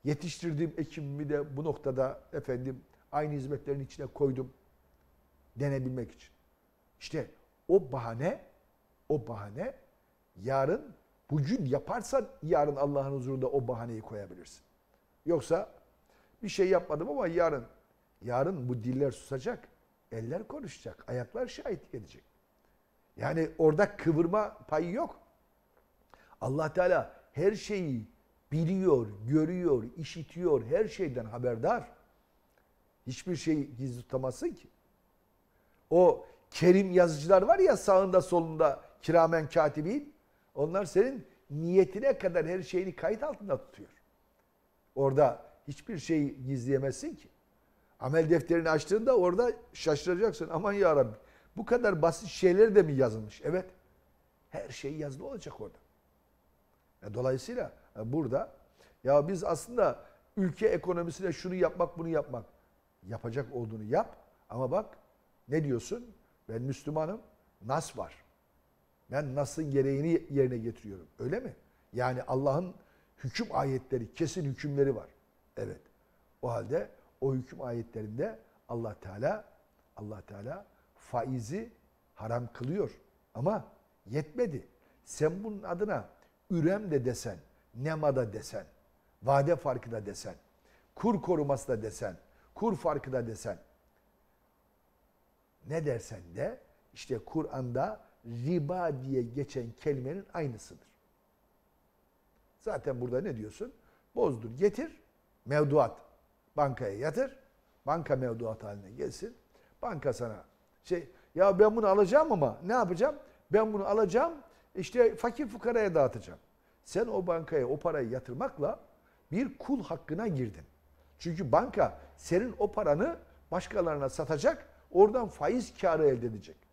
Speaker 1: Yetiştirdiğim ekibimi de bu noktada efendim aynı hizmetlerin içine koydum denebilmek için. İşte o bahane o bahane yarın bugün yaparsan yarın Allah'ın huzurunda o bahaneyi koyabilirsin. Yoksa bir şey yapmadım ama yarın yarın bu diller susacak. Eller konuşacak. Ayaklar şahit edecek. Yani orada kıvırma payı yok. Allah Teala her şeyi biliyor, görüyor, işitiyor, her şeyden haberdar. Hiçbir şeyi gizli tutamazsın ki. O kerim yazıcılar var ya sağında solunda kiramen katibin. Onlar senin niyetine kadar her şeyini kayıt altında tutuyor. Orada hiçbir şeyi gizleyemezsin ki. Amel defterini açtığında orada şaşıracaksın. Aman ya Rabbi bu kadar basit şeyler de mi yazılmış? Evet. Her şey yazılı olacak orada. E, dolayısıyla e, burada ya biz aslında ülke ekonomisine şunu yapmak bunu yapmak yapacak olduğunu yap ama bak ne diyorsun? Ben Müslümanım. Nas var. Ben nasıl gereğini yerine getiriyorum. Öyle mi? Yani Allah'ın hüküm ayetleri, kesin hükümleri var. Evet. O halde o hüküm ayetlerinde Allah Teala Allah Teala faizi haram kılıyor. Ama yetmedi. Sen bunun adına ürem de desen, nema da desen, vade farkı da desen, kur koruması da desen, kur farkı da desen. Ne dersen de işte Kur'an'da riba diye geçen kelimenin aynısıdır. Zaten burada ne diyorsun? Bozdur, getir, mevduat. Bankaya yatır, banka mevduat haline gelsin. Banka sana şey, ya ben bunu alacağım ama ne yapacağım? Ben bunu alacağım, işte fakir fukaraya dağıtacağım. Sen o bankaya o parayı yatırmakla bir kul hakkına girdin. Çünkü banka senin o paranı başkalarına satacak, oradan faiz karı elde edecek.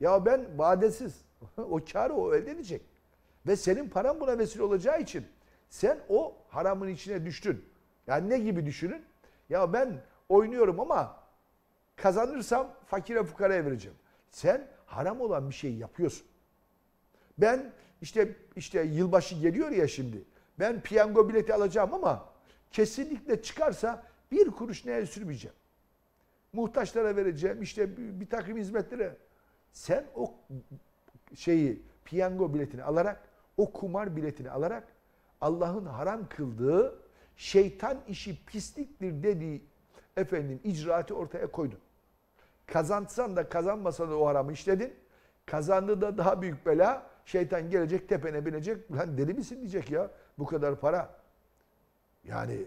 Speaker 1: Ya ben vadesiz. (laughs) o karı o elde edecek. Ve senin paran buna vesile olacağı için sen o haramın içine düştün. Yani ne gibi düşünün? Ya ben oynuyorum ama kazanırsam fakire fukaraya vereceğim. Sen haram olan bir şey yapıyorsun. Ben işte işte yılbaşı geliyor ya şimdi. Ben piyango bileti alacağım ama kesinlikle çıkarsa bir kuruş neye sürmeyeceğim. Muhtaçlara vereceğim işte bir takım hizmetlere sen o şeyi piyango biletini alarak, o kumar biletini alarak Allah'ın haram kıldığı şeytan işi pisliktir dediği efendim icraatı ortaya koydun. Kazansan da kazanmasan da o haramı işledin. Kazandı da daha büyük bela. Şeytan gelecek tepene binecek. Lan deli misin diyecek ya bu kadar para. Yani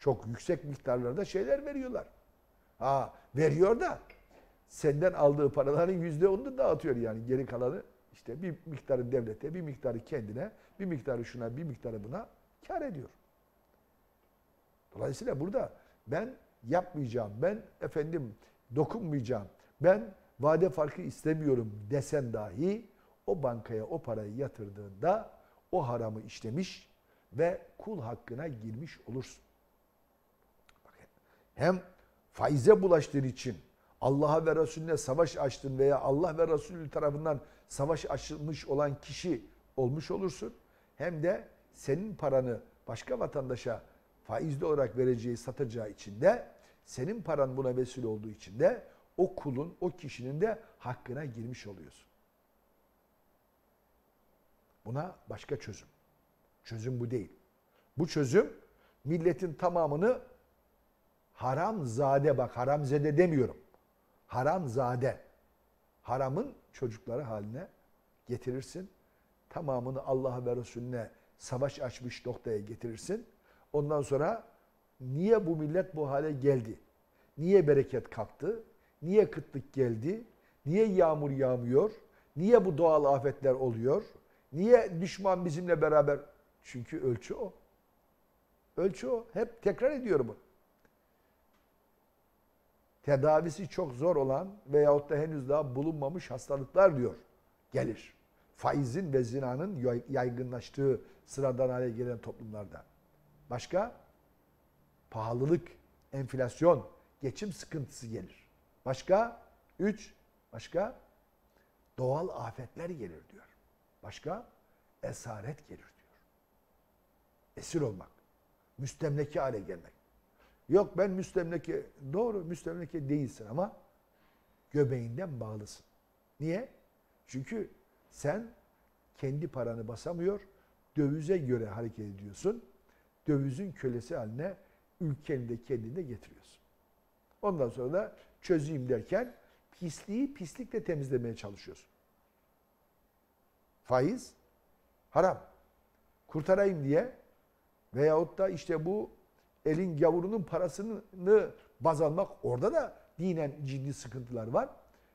Speaker 1: çok yüksek miktarlarda şeyler veriyorlar. Ha veriyor da senden aldığı paraların yüzde onunu dağıtıyor yani geri kalanı. işte bir miktarı devlete, bir miktarı kendine, bir miktarı şuna, bir miktarı buna kar ediyor. Dolayısıyla burada ben yapmayacağım, ben efendim dokunmayacağım, ben vade farkı istemiyorum desen dahi o bankaya o parayı yatırdığında o haramı işlemiş ve kul hakkına girmiş olursun. Hem faize bulaştığın için Allah'a ve Resulüne savaş açtın veya Allah ve Resulü tarafından savaş açılmış olan kişi olmuş olursun. Hem de senin paranı başka vatandaşa faizli olarak vereceği, satacağı için de senin paran buna vesile olduğu için de o kulun, o kişinin de hakkına girmiş oluyorsun. Buna başka çözüm. Çözüm bu değil. Bu çözüm milletin tamamını haram zade bak haram haramzede demiyorum haramzade, haramın çocukları haline getirirsin. Tamamını Allah'a ve Resulüne savaş açmış noktaya getirirsin. Ondan sonra niye bu millet bu hale geldi? Niye bereket kaptı? Niye kıtlık geldi? Niye yağmur yağmıyor? Niye bu doğal afetler oluyor? Niye düşman bizimle beraber? Çünkü ölçü o. Ölçü o. Hep tekrar ediyorum bunu tedavisi çok zor olan veyahut da henüz daha bulunmamış hastalıklar diyor gelir. Faizin ve zinanın yaygınlaştığı sıradan hale gelen toplumlarda. Başka? Pahalılık, enflasyon, geçim sıkıntısı gelir. Başka? Üç, başka? Doğal afetler gelir diyor. Başka? Esaret gelir diyor. Esir olmak, müstemleki hale gelmek. Yok ben müstemleke, doğru müstemleke değilsin ama göbeğinden bağlısın. Niye? Çünkü sen kendi paranı basamıyor, dövize göre hareket ediyorsun. Dövizin kölesi haline ülkeni de kendini de getiriyorsun. Ondan sonra da çözeyim derken pisliği pislikle temizlemeye çalışıyorsun. Faiz haram. Kurtarayım diye veyahut da işte bu elin gavurunun parasını baz almak orada da dinen ciddi sıkıntılar var.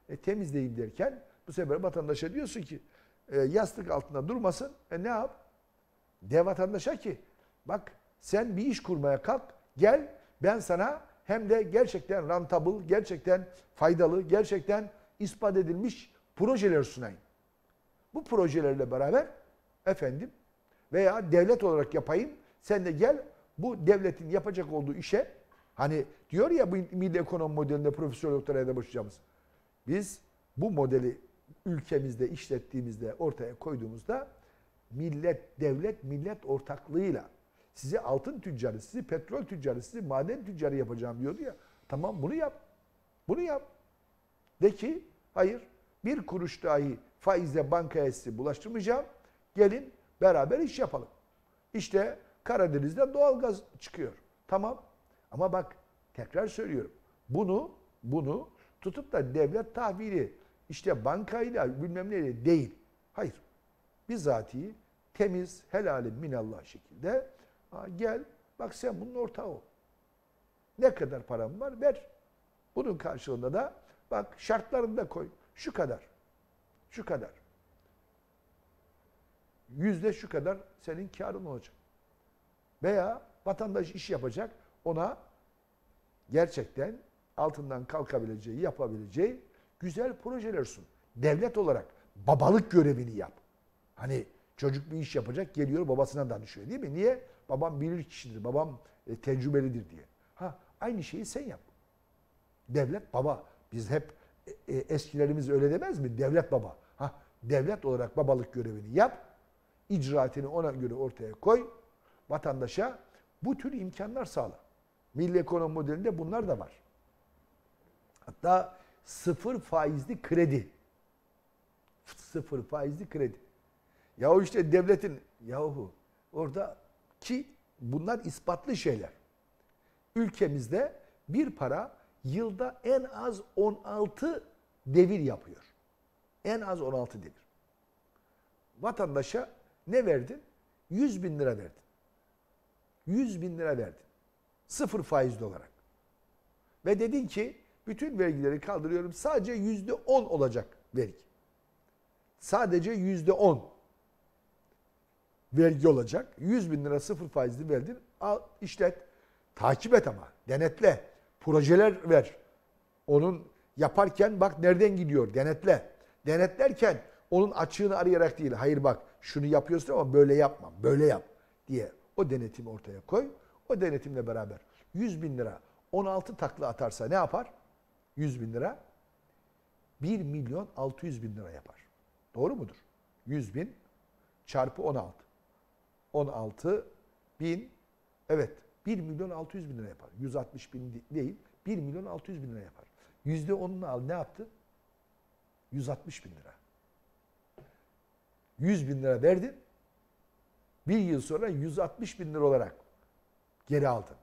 Speaker 1: E, temizleyeyim derken bu sefer vatandaşa diyorsun ki e, yastık altında durmasın. E ne yap? De vatandaşa ki bak sen bir iş kurmaya kalk gel ben sana hem de gerçekten rentable, gerçekten faydalı, gerçekten ispat edilmiş projeler sunayım. Bu projelerle beraber efendim veya devlet olarak yapayım sen de gel bu devletin yapacak olduğu işe hani diyor ya bu milli ekonomi modelinde profesör doktoraya da başlayacağımız. Biz bu modeli ülkemizde işlettiğimizde ortaya koyduğumuzda millet devlet millet ortaklığıyla sizi altın tüccarı, sizi petrol tüccarı, sizi maden tüccarı yapacağım diyordu ya. Tamam bunu yap. Bunu yap. De ki hayır bir kuruş dahi faize bankaya sizi bulaştırmayacağım. Gelin beraber iş yapalım. İşte Karadeniz'de doğalgaz çıkıyor. Tamam. Ama bak tekrar söylüyorum. Bunu bunu tutup da devlet tahvili işte bankayla bilmem neyle değil. Hayır. Bizatihi temiz, helalim minallah şekilde gel bak sen bunun ortağı ol. Ne kadar param var ver. Bunun karşılığında da bak şartlarını da koy. Şu kadar. Şu kadar. Yüzde şu kadar senin karın olacak. Veya vatandaş iş yapacak ona gerçekten altından kalkabileceği, yapabileceği güzel projeler sun. Devlet olarak babalık görevini yap. Hani çocuk bir iş yapacak geliyor babasına danışıyor değil mi? Niye? Babam bilir kişidir, babam e, tecrübelidir diye. Ha aynı şeyi sen yap. Devlet baba. Biz hep e, e, eskilerimiz öyle demez mi? Devlet baba. Ha devlet olarak babalık görevini yap. İcraatini ona göre ortaya koy vatandaşa bu tür imkanlar sağla. Milli ekonomi modelinde bunlar da var. Hatta sıfır faizli kredi. Sıfır faizli kredi. Yahu işte devletin yahu orada ki bunlar ispatlı şeyler. Ülkemizde bir para yılda en az 16 devir yapıyor. En az 16 devir. Vatandaşa ne verdin? 100 bin lira verdin. 100 bin lira verdin. Sıfır faizli olarak. Ve dedin ki bütün vergileri kaldırıyorum sadece yüzde on olacak vergi. Sadece yüzde on vergi olacak. 100 bin lira sıfır faizli verdin. Al, işlet. Takip et ama. Denetle. Projeler ver. Onun yaparken bak nereden gidiyor. Denetle. Denetlerken onun açığını arayarak değil. Hayır bak şunu yapıyorsun ama böyle yapmam. Böyle yap diye o denetimi ortaya koy. O denetimle beraber 100 bin lira 16 takla atarsa ne yapar? 100 bin lira 1 milyon 600 bin lira yapar. Doğru mudur? 100 bin çarpı 16. 16 bin evet 1 milyon 600 bin lira yapar. 160 bin değil 1 milyon 600 bin lira yapar. Yüzde onunu al ne yaptı? 160 bin lira. 100 bin lira verdin bir yıl sonra 160 bin lira olarak geri aldın.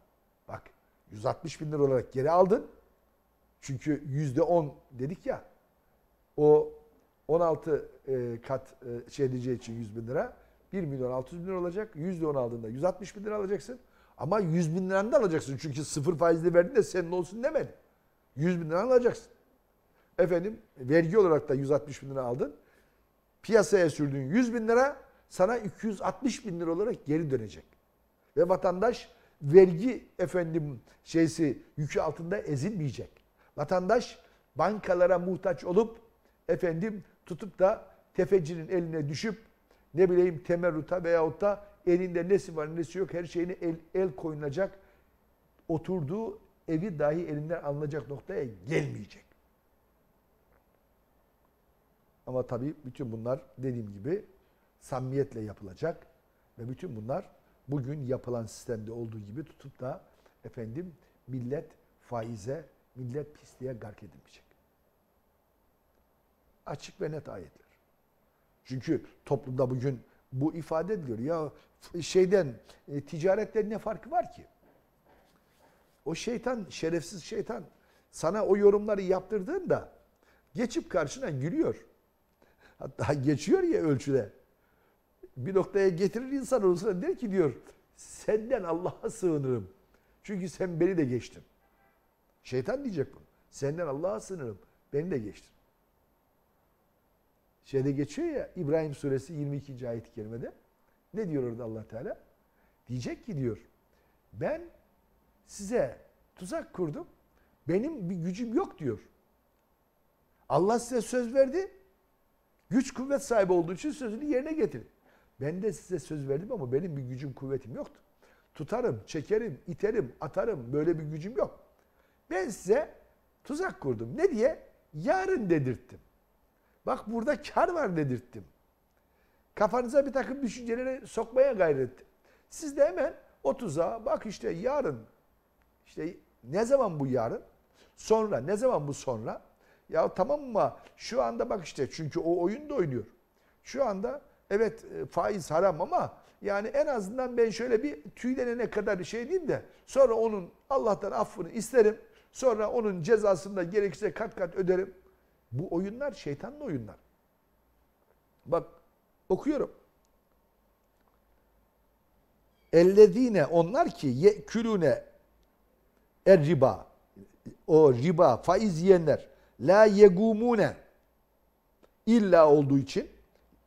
Speaker 1: Bak 160 bin lira olarak geri aldın. Çünkü yüzde 10 dedik ya. O 16 e, kat e, şey edeceği için 100 bin lira. 1 milyon 600 bin lira olacak. Yüzde 10 aldığında 160 bin lira alacaksın. Ama 100 bin liranı da alacaksın. Çünkü sıfır faizli verdin de senin olsun demedi. 100 bin lira alacaksın. Efendim vergi olarak da 160 bin lira aldın. Piyasaya sürdüğün 100 bin lira sana 260 bin lira olarak geri dönecek. Ve vatandaş vergi efendim şeysi yükü altında ezilmeyecek. Vatandaş bankalara muhtaç olup efendim tutup da tefecinin eline düşüp ne bileyim temerruta veyahut da elinde nesi var nesi yok her şeyini el, el koyulacak oturduğu evi dahi elinden alınacak noktaya gelmeyecek. Ama tabii bütün bunlar dediğim gibi samimiyetle yapılacak ve bütün bunlar bugün yapılan sistemde olduğu gibi tutup da efendim millet faize, millet pisliğe gark edilmeyecek. Açık ve net ayetler. Çünkü toplumda bugün bu ifade ediliyor. Ya şeyden, e, ticaretten ne farkı var ki? O şeytan, şerefsiz şeytan sana o yorumları yaptırdığında geçip karşına gülüyor. Hatta (laughs) geçiyor ya ölçüde bir noktaya getirir insan olursa der ki diyor senden Allah'a sığınırım. Çünkü sen beni de geçtin. Şeytan diyecek bunu. Senden Allah'a sığınırım. Beni de geçtin. Şeyde geçiyor ya İbrahim suresi 22. ayet-i kerimede. Ne diyor orada allah Teala? Diyecek ki diyor ben size tuzak kurdum. Benim bir gücüm yok diyor. Allah size söz verdi. Güç kuvvet sahibi olduğu için sözünü yerine getirin. Ben de size söz verdim ama benim bir gücüm kuvvetim yoktu. Tutarım, çekerim, iterim, atarım böyle bir gücüm yok. Ben size tuzak kurdum. Ne diye? Yarın dedirttim. Bak burada kar var dedirttim. Kafanıza bir takım düşünceleri sokmaya gayret Siz de hemen o tuzağa bak işte yarın işte ne zaman bu yarın? Sonra ne zaman bu sonra? Ya tamam mı? Şu anda bak işte çünkü o oyun da oynuyor. Şu anda Evet e, faiz haram ama yani en azından ben şöyle bir tüylenene kadar şey diyeyim de sonra onun Allah'tan affını isterim. Sonra onun cezasını da gerekirse kat kat öderim. Bu oyunlar şeytanlı oyunlar. Bak okuyorum. Ellezine onlar ki yekülüne er riba o riba faiz yiyenler la yegumune illa olduğu için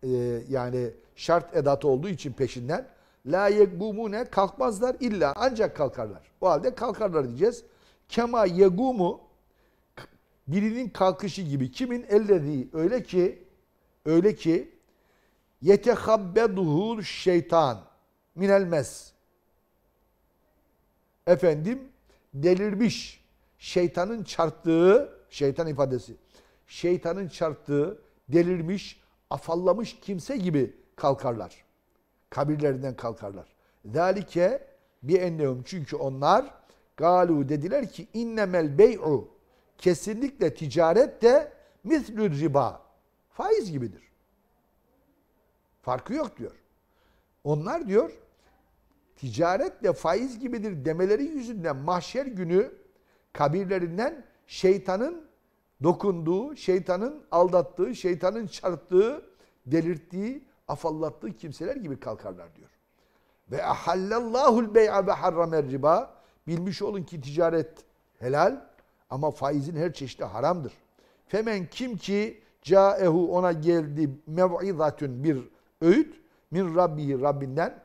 Speaker 1: e, yani şart edatı olduğu için peşinden la ne kalkmazlar illa ancak kalkarlar. O halde kalkarlar diyeceğiz. Kema yegumu birinin kalkışı gibi kimin ellediği öyle ki öyle ki yetehabbeduhul şeytan minelmez. Efendim delirmiş şeytanın çarptığı şeytan ifadesi şeytanın çarptığı delirmiş afallamış kimse gibi kalkarlar. Kabirlerinden kalkarlar. Zalike bir ennehum çünkü onlar galu dediler ki innemel bey'u kesinlikle ticaret de mislü riba faiz gibidir. Farkı yok diyor. Onlar diyor ticaret de faiz gibidir demeleri yüzünden mahşer günü kabirlerinden şeytanın dokunduğu, şeytanın aldattığı, şeytanın çarptığı, delirttiği, afallattığı kimseler gibi kalkarlar diyor. Ve ahallallahul bey'a ve harramer riba. Bilmiş olun ki ticaret helal ama faizin her çeşidi haramdır. Femen kim ki caehu ona geldi mev'izatün bir öğüt min rabbihi Rabbinden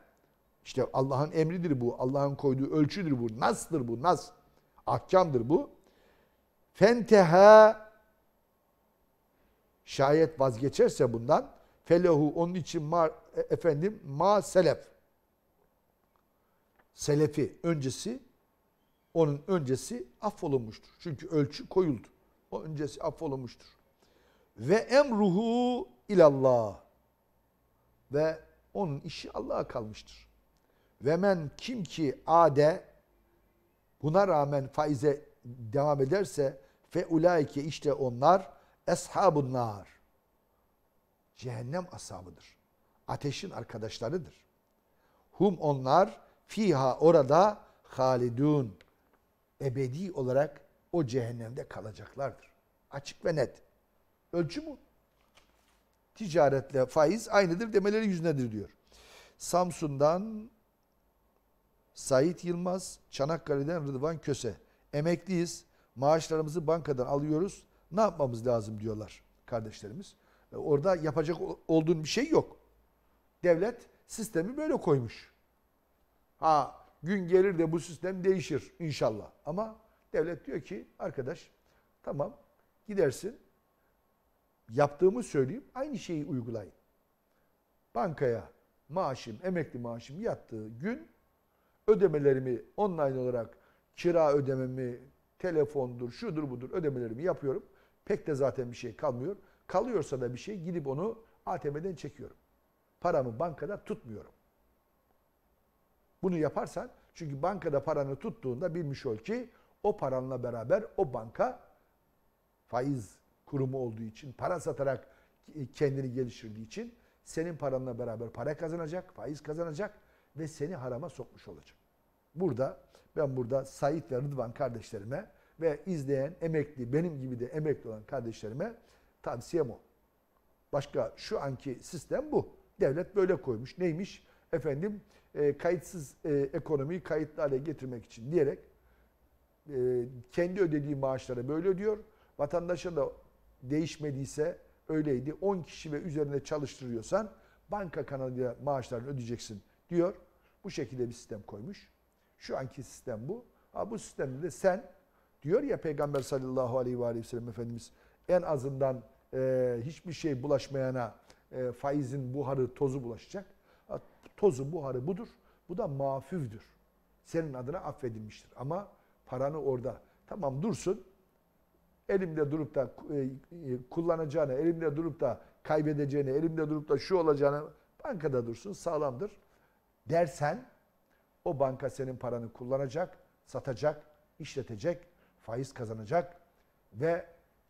Speaker 1: işte Allah'ın emridir bu. Allah'ın koyduğu ölçüdür bu. Nas'tır bu. Nas. Ahkamdır bu. Fenteha Şayet vazgeçerse bundan felehu onun için ma, e, efendim ma selef. Selefi öncesi onun öncesi affolunmuştur. Çünkü ölçü koyuldu. O öncesi affolunmuştur. Ve emruhu ilallah. Ve onun işi Allah'a kalmıştır. Ve men kim ki ade buna rağmen faize devam ederse fe ulaike işte onlar eshabun nar. Cehennem ashabıdır. Ateşin arkadaşlarıdır. Hum onlar fiha orada halidun. Ebedi olarak o cehennemde kalacaklardır. Açık ve net. Ölçü mü? Ticaretle faiz aynıdır demeleri yüzünedir diyor. Samsun'dan Sait Yılmaz, Çanakkale'den Rıdvan Köse. Emekliyiz. Maaşlarımızı bankadan alıyoruz. Ne yapmamız lazım diyorlar kardeşlerimiz. E, orada yapacak olduğun bir şey yok. Devlet sistemi böyle koymuş. Ha gün gelir de bu sistem değişir inşallah. Ama devlet diyor ki arkadaş tamam gidersin yaptığımı söyleyeyim aynı şeyi uygulayın. Bankaya maaşım, emekli maaşım yattığı gün ödemelerimi online olarak kira ödememi, telefondur, şudur budur ödemelerimi yapıyorum. Pek de zaten bir şey kalmıyor. Kalıyorsa da bir şey gidip onu ATM'den çekiyorum. Paramı bankada tutmuyorum. Bunu yaparsan çünkü bankada paranı tuttuğunda bilmiş ol ki o paranla beraber o banka faiz kurumu olduğu için para satarak kendini geliştirdiği için senin paranla beraber para kazanacak, faiz kazanacak ve seni harama sokmuş olacak. Burada ben burada Said ve Rıdvan kardeşlerime ve izleyen emekli, benim gibi de emekli olan kardeşlerime tavsiyem o. Başka şu anki sistem bu. Devlet böyle koymuş. Neymiş? Efendim e, kayıtsız e, ekonomiyi kayıtlı hale getirmek için diyerek e, kendi ödediği maaşlara böyle ödüyor. Vatandaşa da değişmediyse öyleydi. 10 kişi ve üzerinde çalıştırıyorsan banka kanalıyla maaşlarını ödeyeceksin diyor. Bu şekilde bir sistem koymuş. Şu anki sistem bu. Ha, bu sistemde de sen Diyor ya Peygamber sallallahu aleyhi ve sellem Efendimiz en azından e, hiçbir şey bulaşmayana e, faizin buharı tozu bulaşacak. Tozu buharı budur. Bu da mafüvdür. Senin adına affedilmiştir. Ama paranı orada. Tamam dursun. Elimde durup da e, e, kullanacağını, elimde durup da kaybedeceğini, elimde durup da şu olacağını bankada dursun sağlamdır dersen o banka senin paranı kullanacak, satacak, işletecek faiz kazanacak ve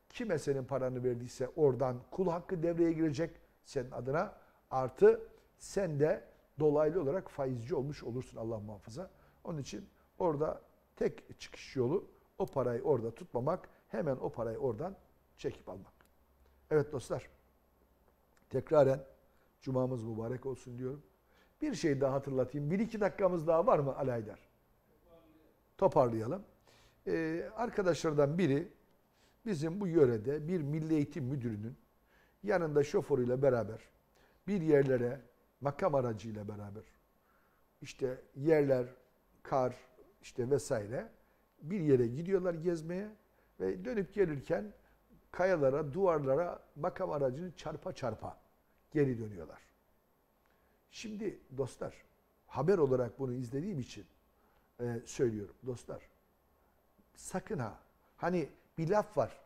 Speaker 1: kime senin paranı verdiyse oradan kul hakkı devreye girecek senin adına artı sen de dolaylı olarak faizci olmuş olursun Allah muhafaza. Onun için orada tek çıkış yolu o parayı orada tutmamak, hemen o parayı oradan çekip almak. Evet dostlar, tekraren cumamız mübarek olsun diyorum. Bir şey daha hatırlatayım. Bir iki dakikamız daha var mı Alaydar? Toparlayalım e, arkadaşlardan biri bizim bu yörede bir milli eğitim müdürünün yanında şoförüyle beraber bir yerlere makam aracıyla beraber işte yerler, kar işte vesaire bir yere gidiyorlar gezmeye ve dönüp gelirken kayalara, duvarlara makam aracını çarpa çarpa geri dönüyorlar. Şimdi dostlar haber olarak bunu izlediğim için e, söylüyorum dostlar sakın ha. Hani bir laf var.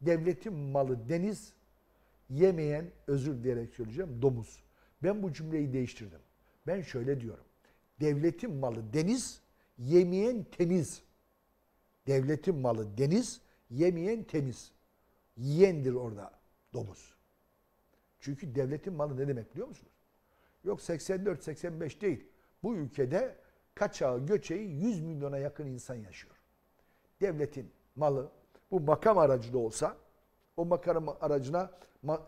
Speaker 1: Devletin malı deniz, yemeyen özür dileyerek söyleyeceğim domuz. Ben bu cümleyi değiştirdim. Ben şöyle diyorum. Devletin malı deniz, yemeyen temiz. Devletin malı deniz, yemeyen temiz. Yiyendir orada domuz. Çünkü devletin malı ne demek biliyor musunuz? Yok 84-85 değil. Bu ülkede kaçağı, göçeği 100 milyona yakın insan yaşıyor devletin malı bu makam aracı da olsa o makam aracına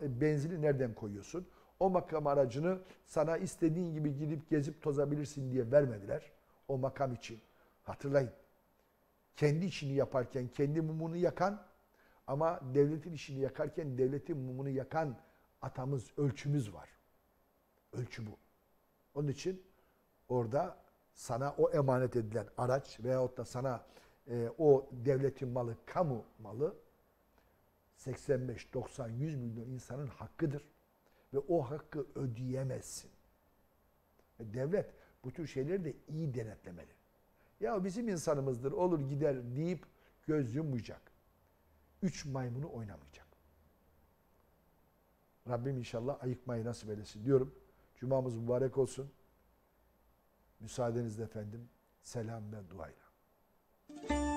Speaker 1: e, benzini nereden koyuyorsun? O makam aracını sana istediğin gibi gidip gezip tozabilirsin diye vermediler. O makam için. Hatırlayın. Kendi işini yaparken kendi mumunu yakan ama devletin işini yakarken devletin mumunu yakan atamız, ölçümüz var. Ölçü bu. Onun için orada sana o emanet edilen araç veyahut da sana e, o devletin malı, kamu malı 85, 90, 100 milyon insanın hakkıdır. Ve o hakkı ödeyemezsin. E, devlet bu tür şeyleri de iyi denetlemeli. Ya bizim insanımızdır olur gider deyip göz yummayacak. Üç maymunu oynamayacak. Rabbim inşallah ayıkmayı nasip eylesin diyorum. Cumamız mübarek olsun. Müsaadenizle efendim. Selam ve duayla. Thank you.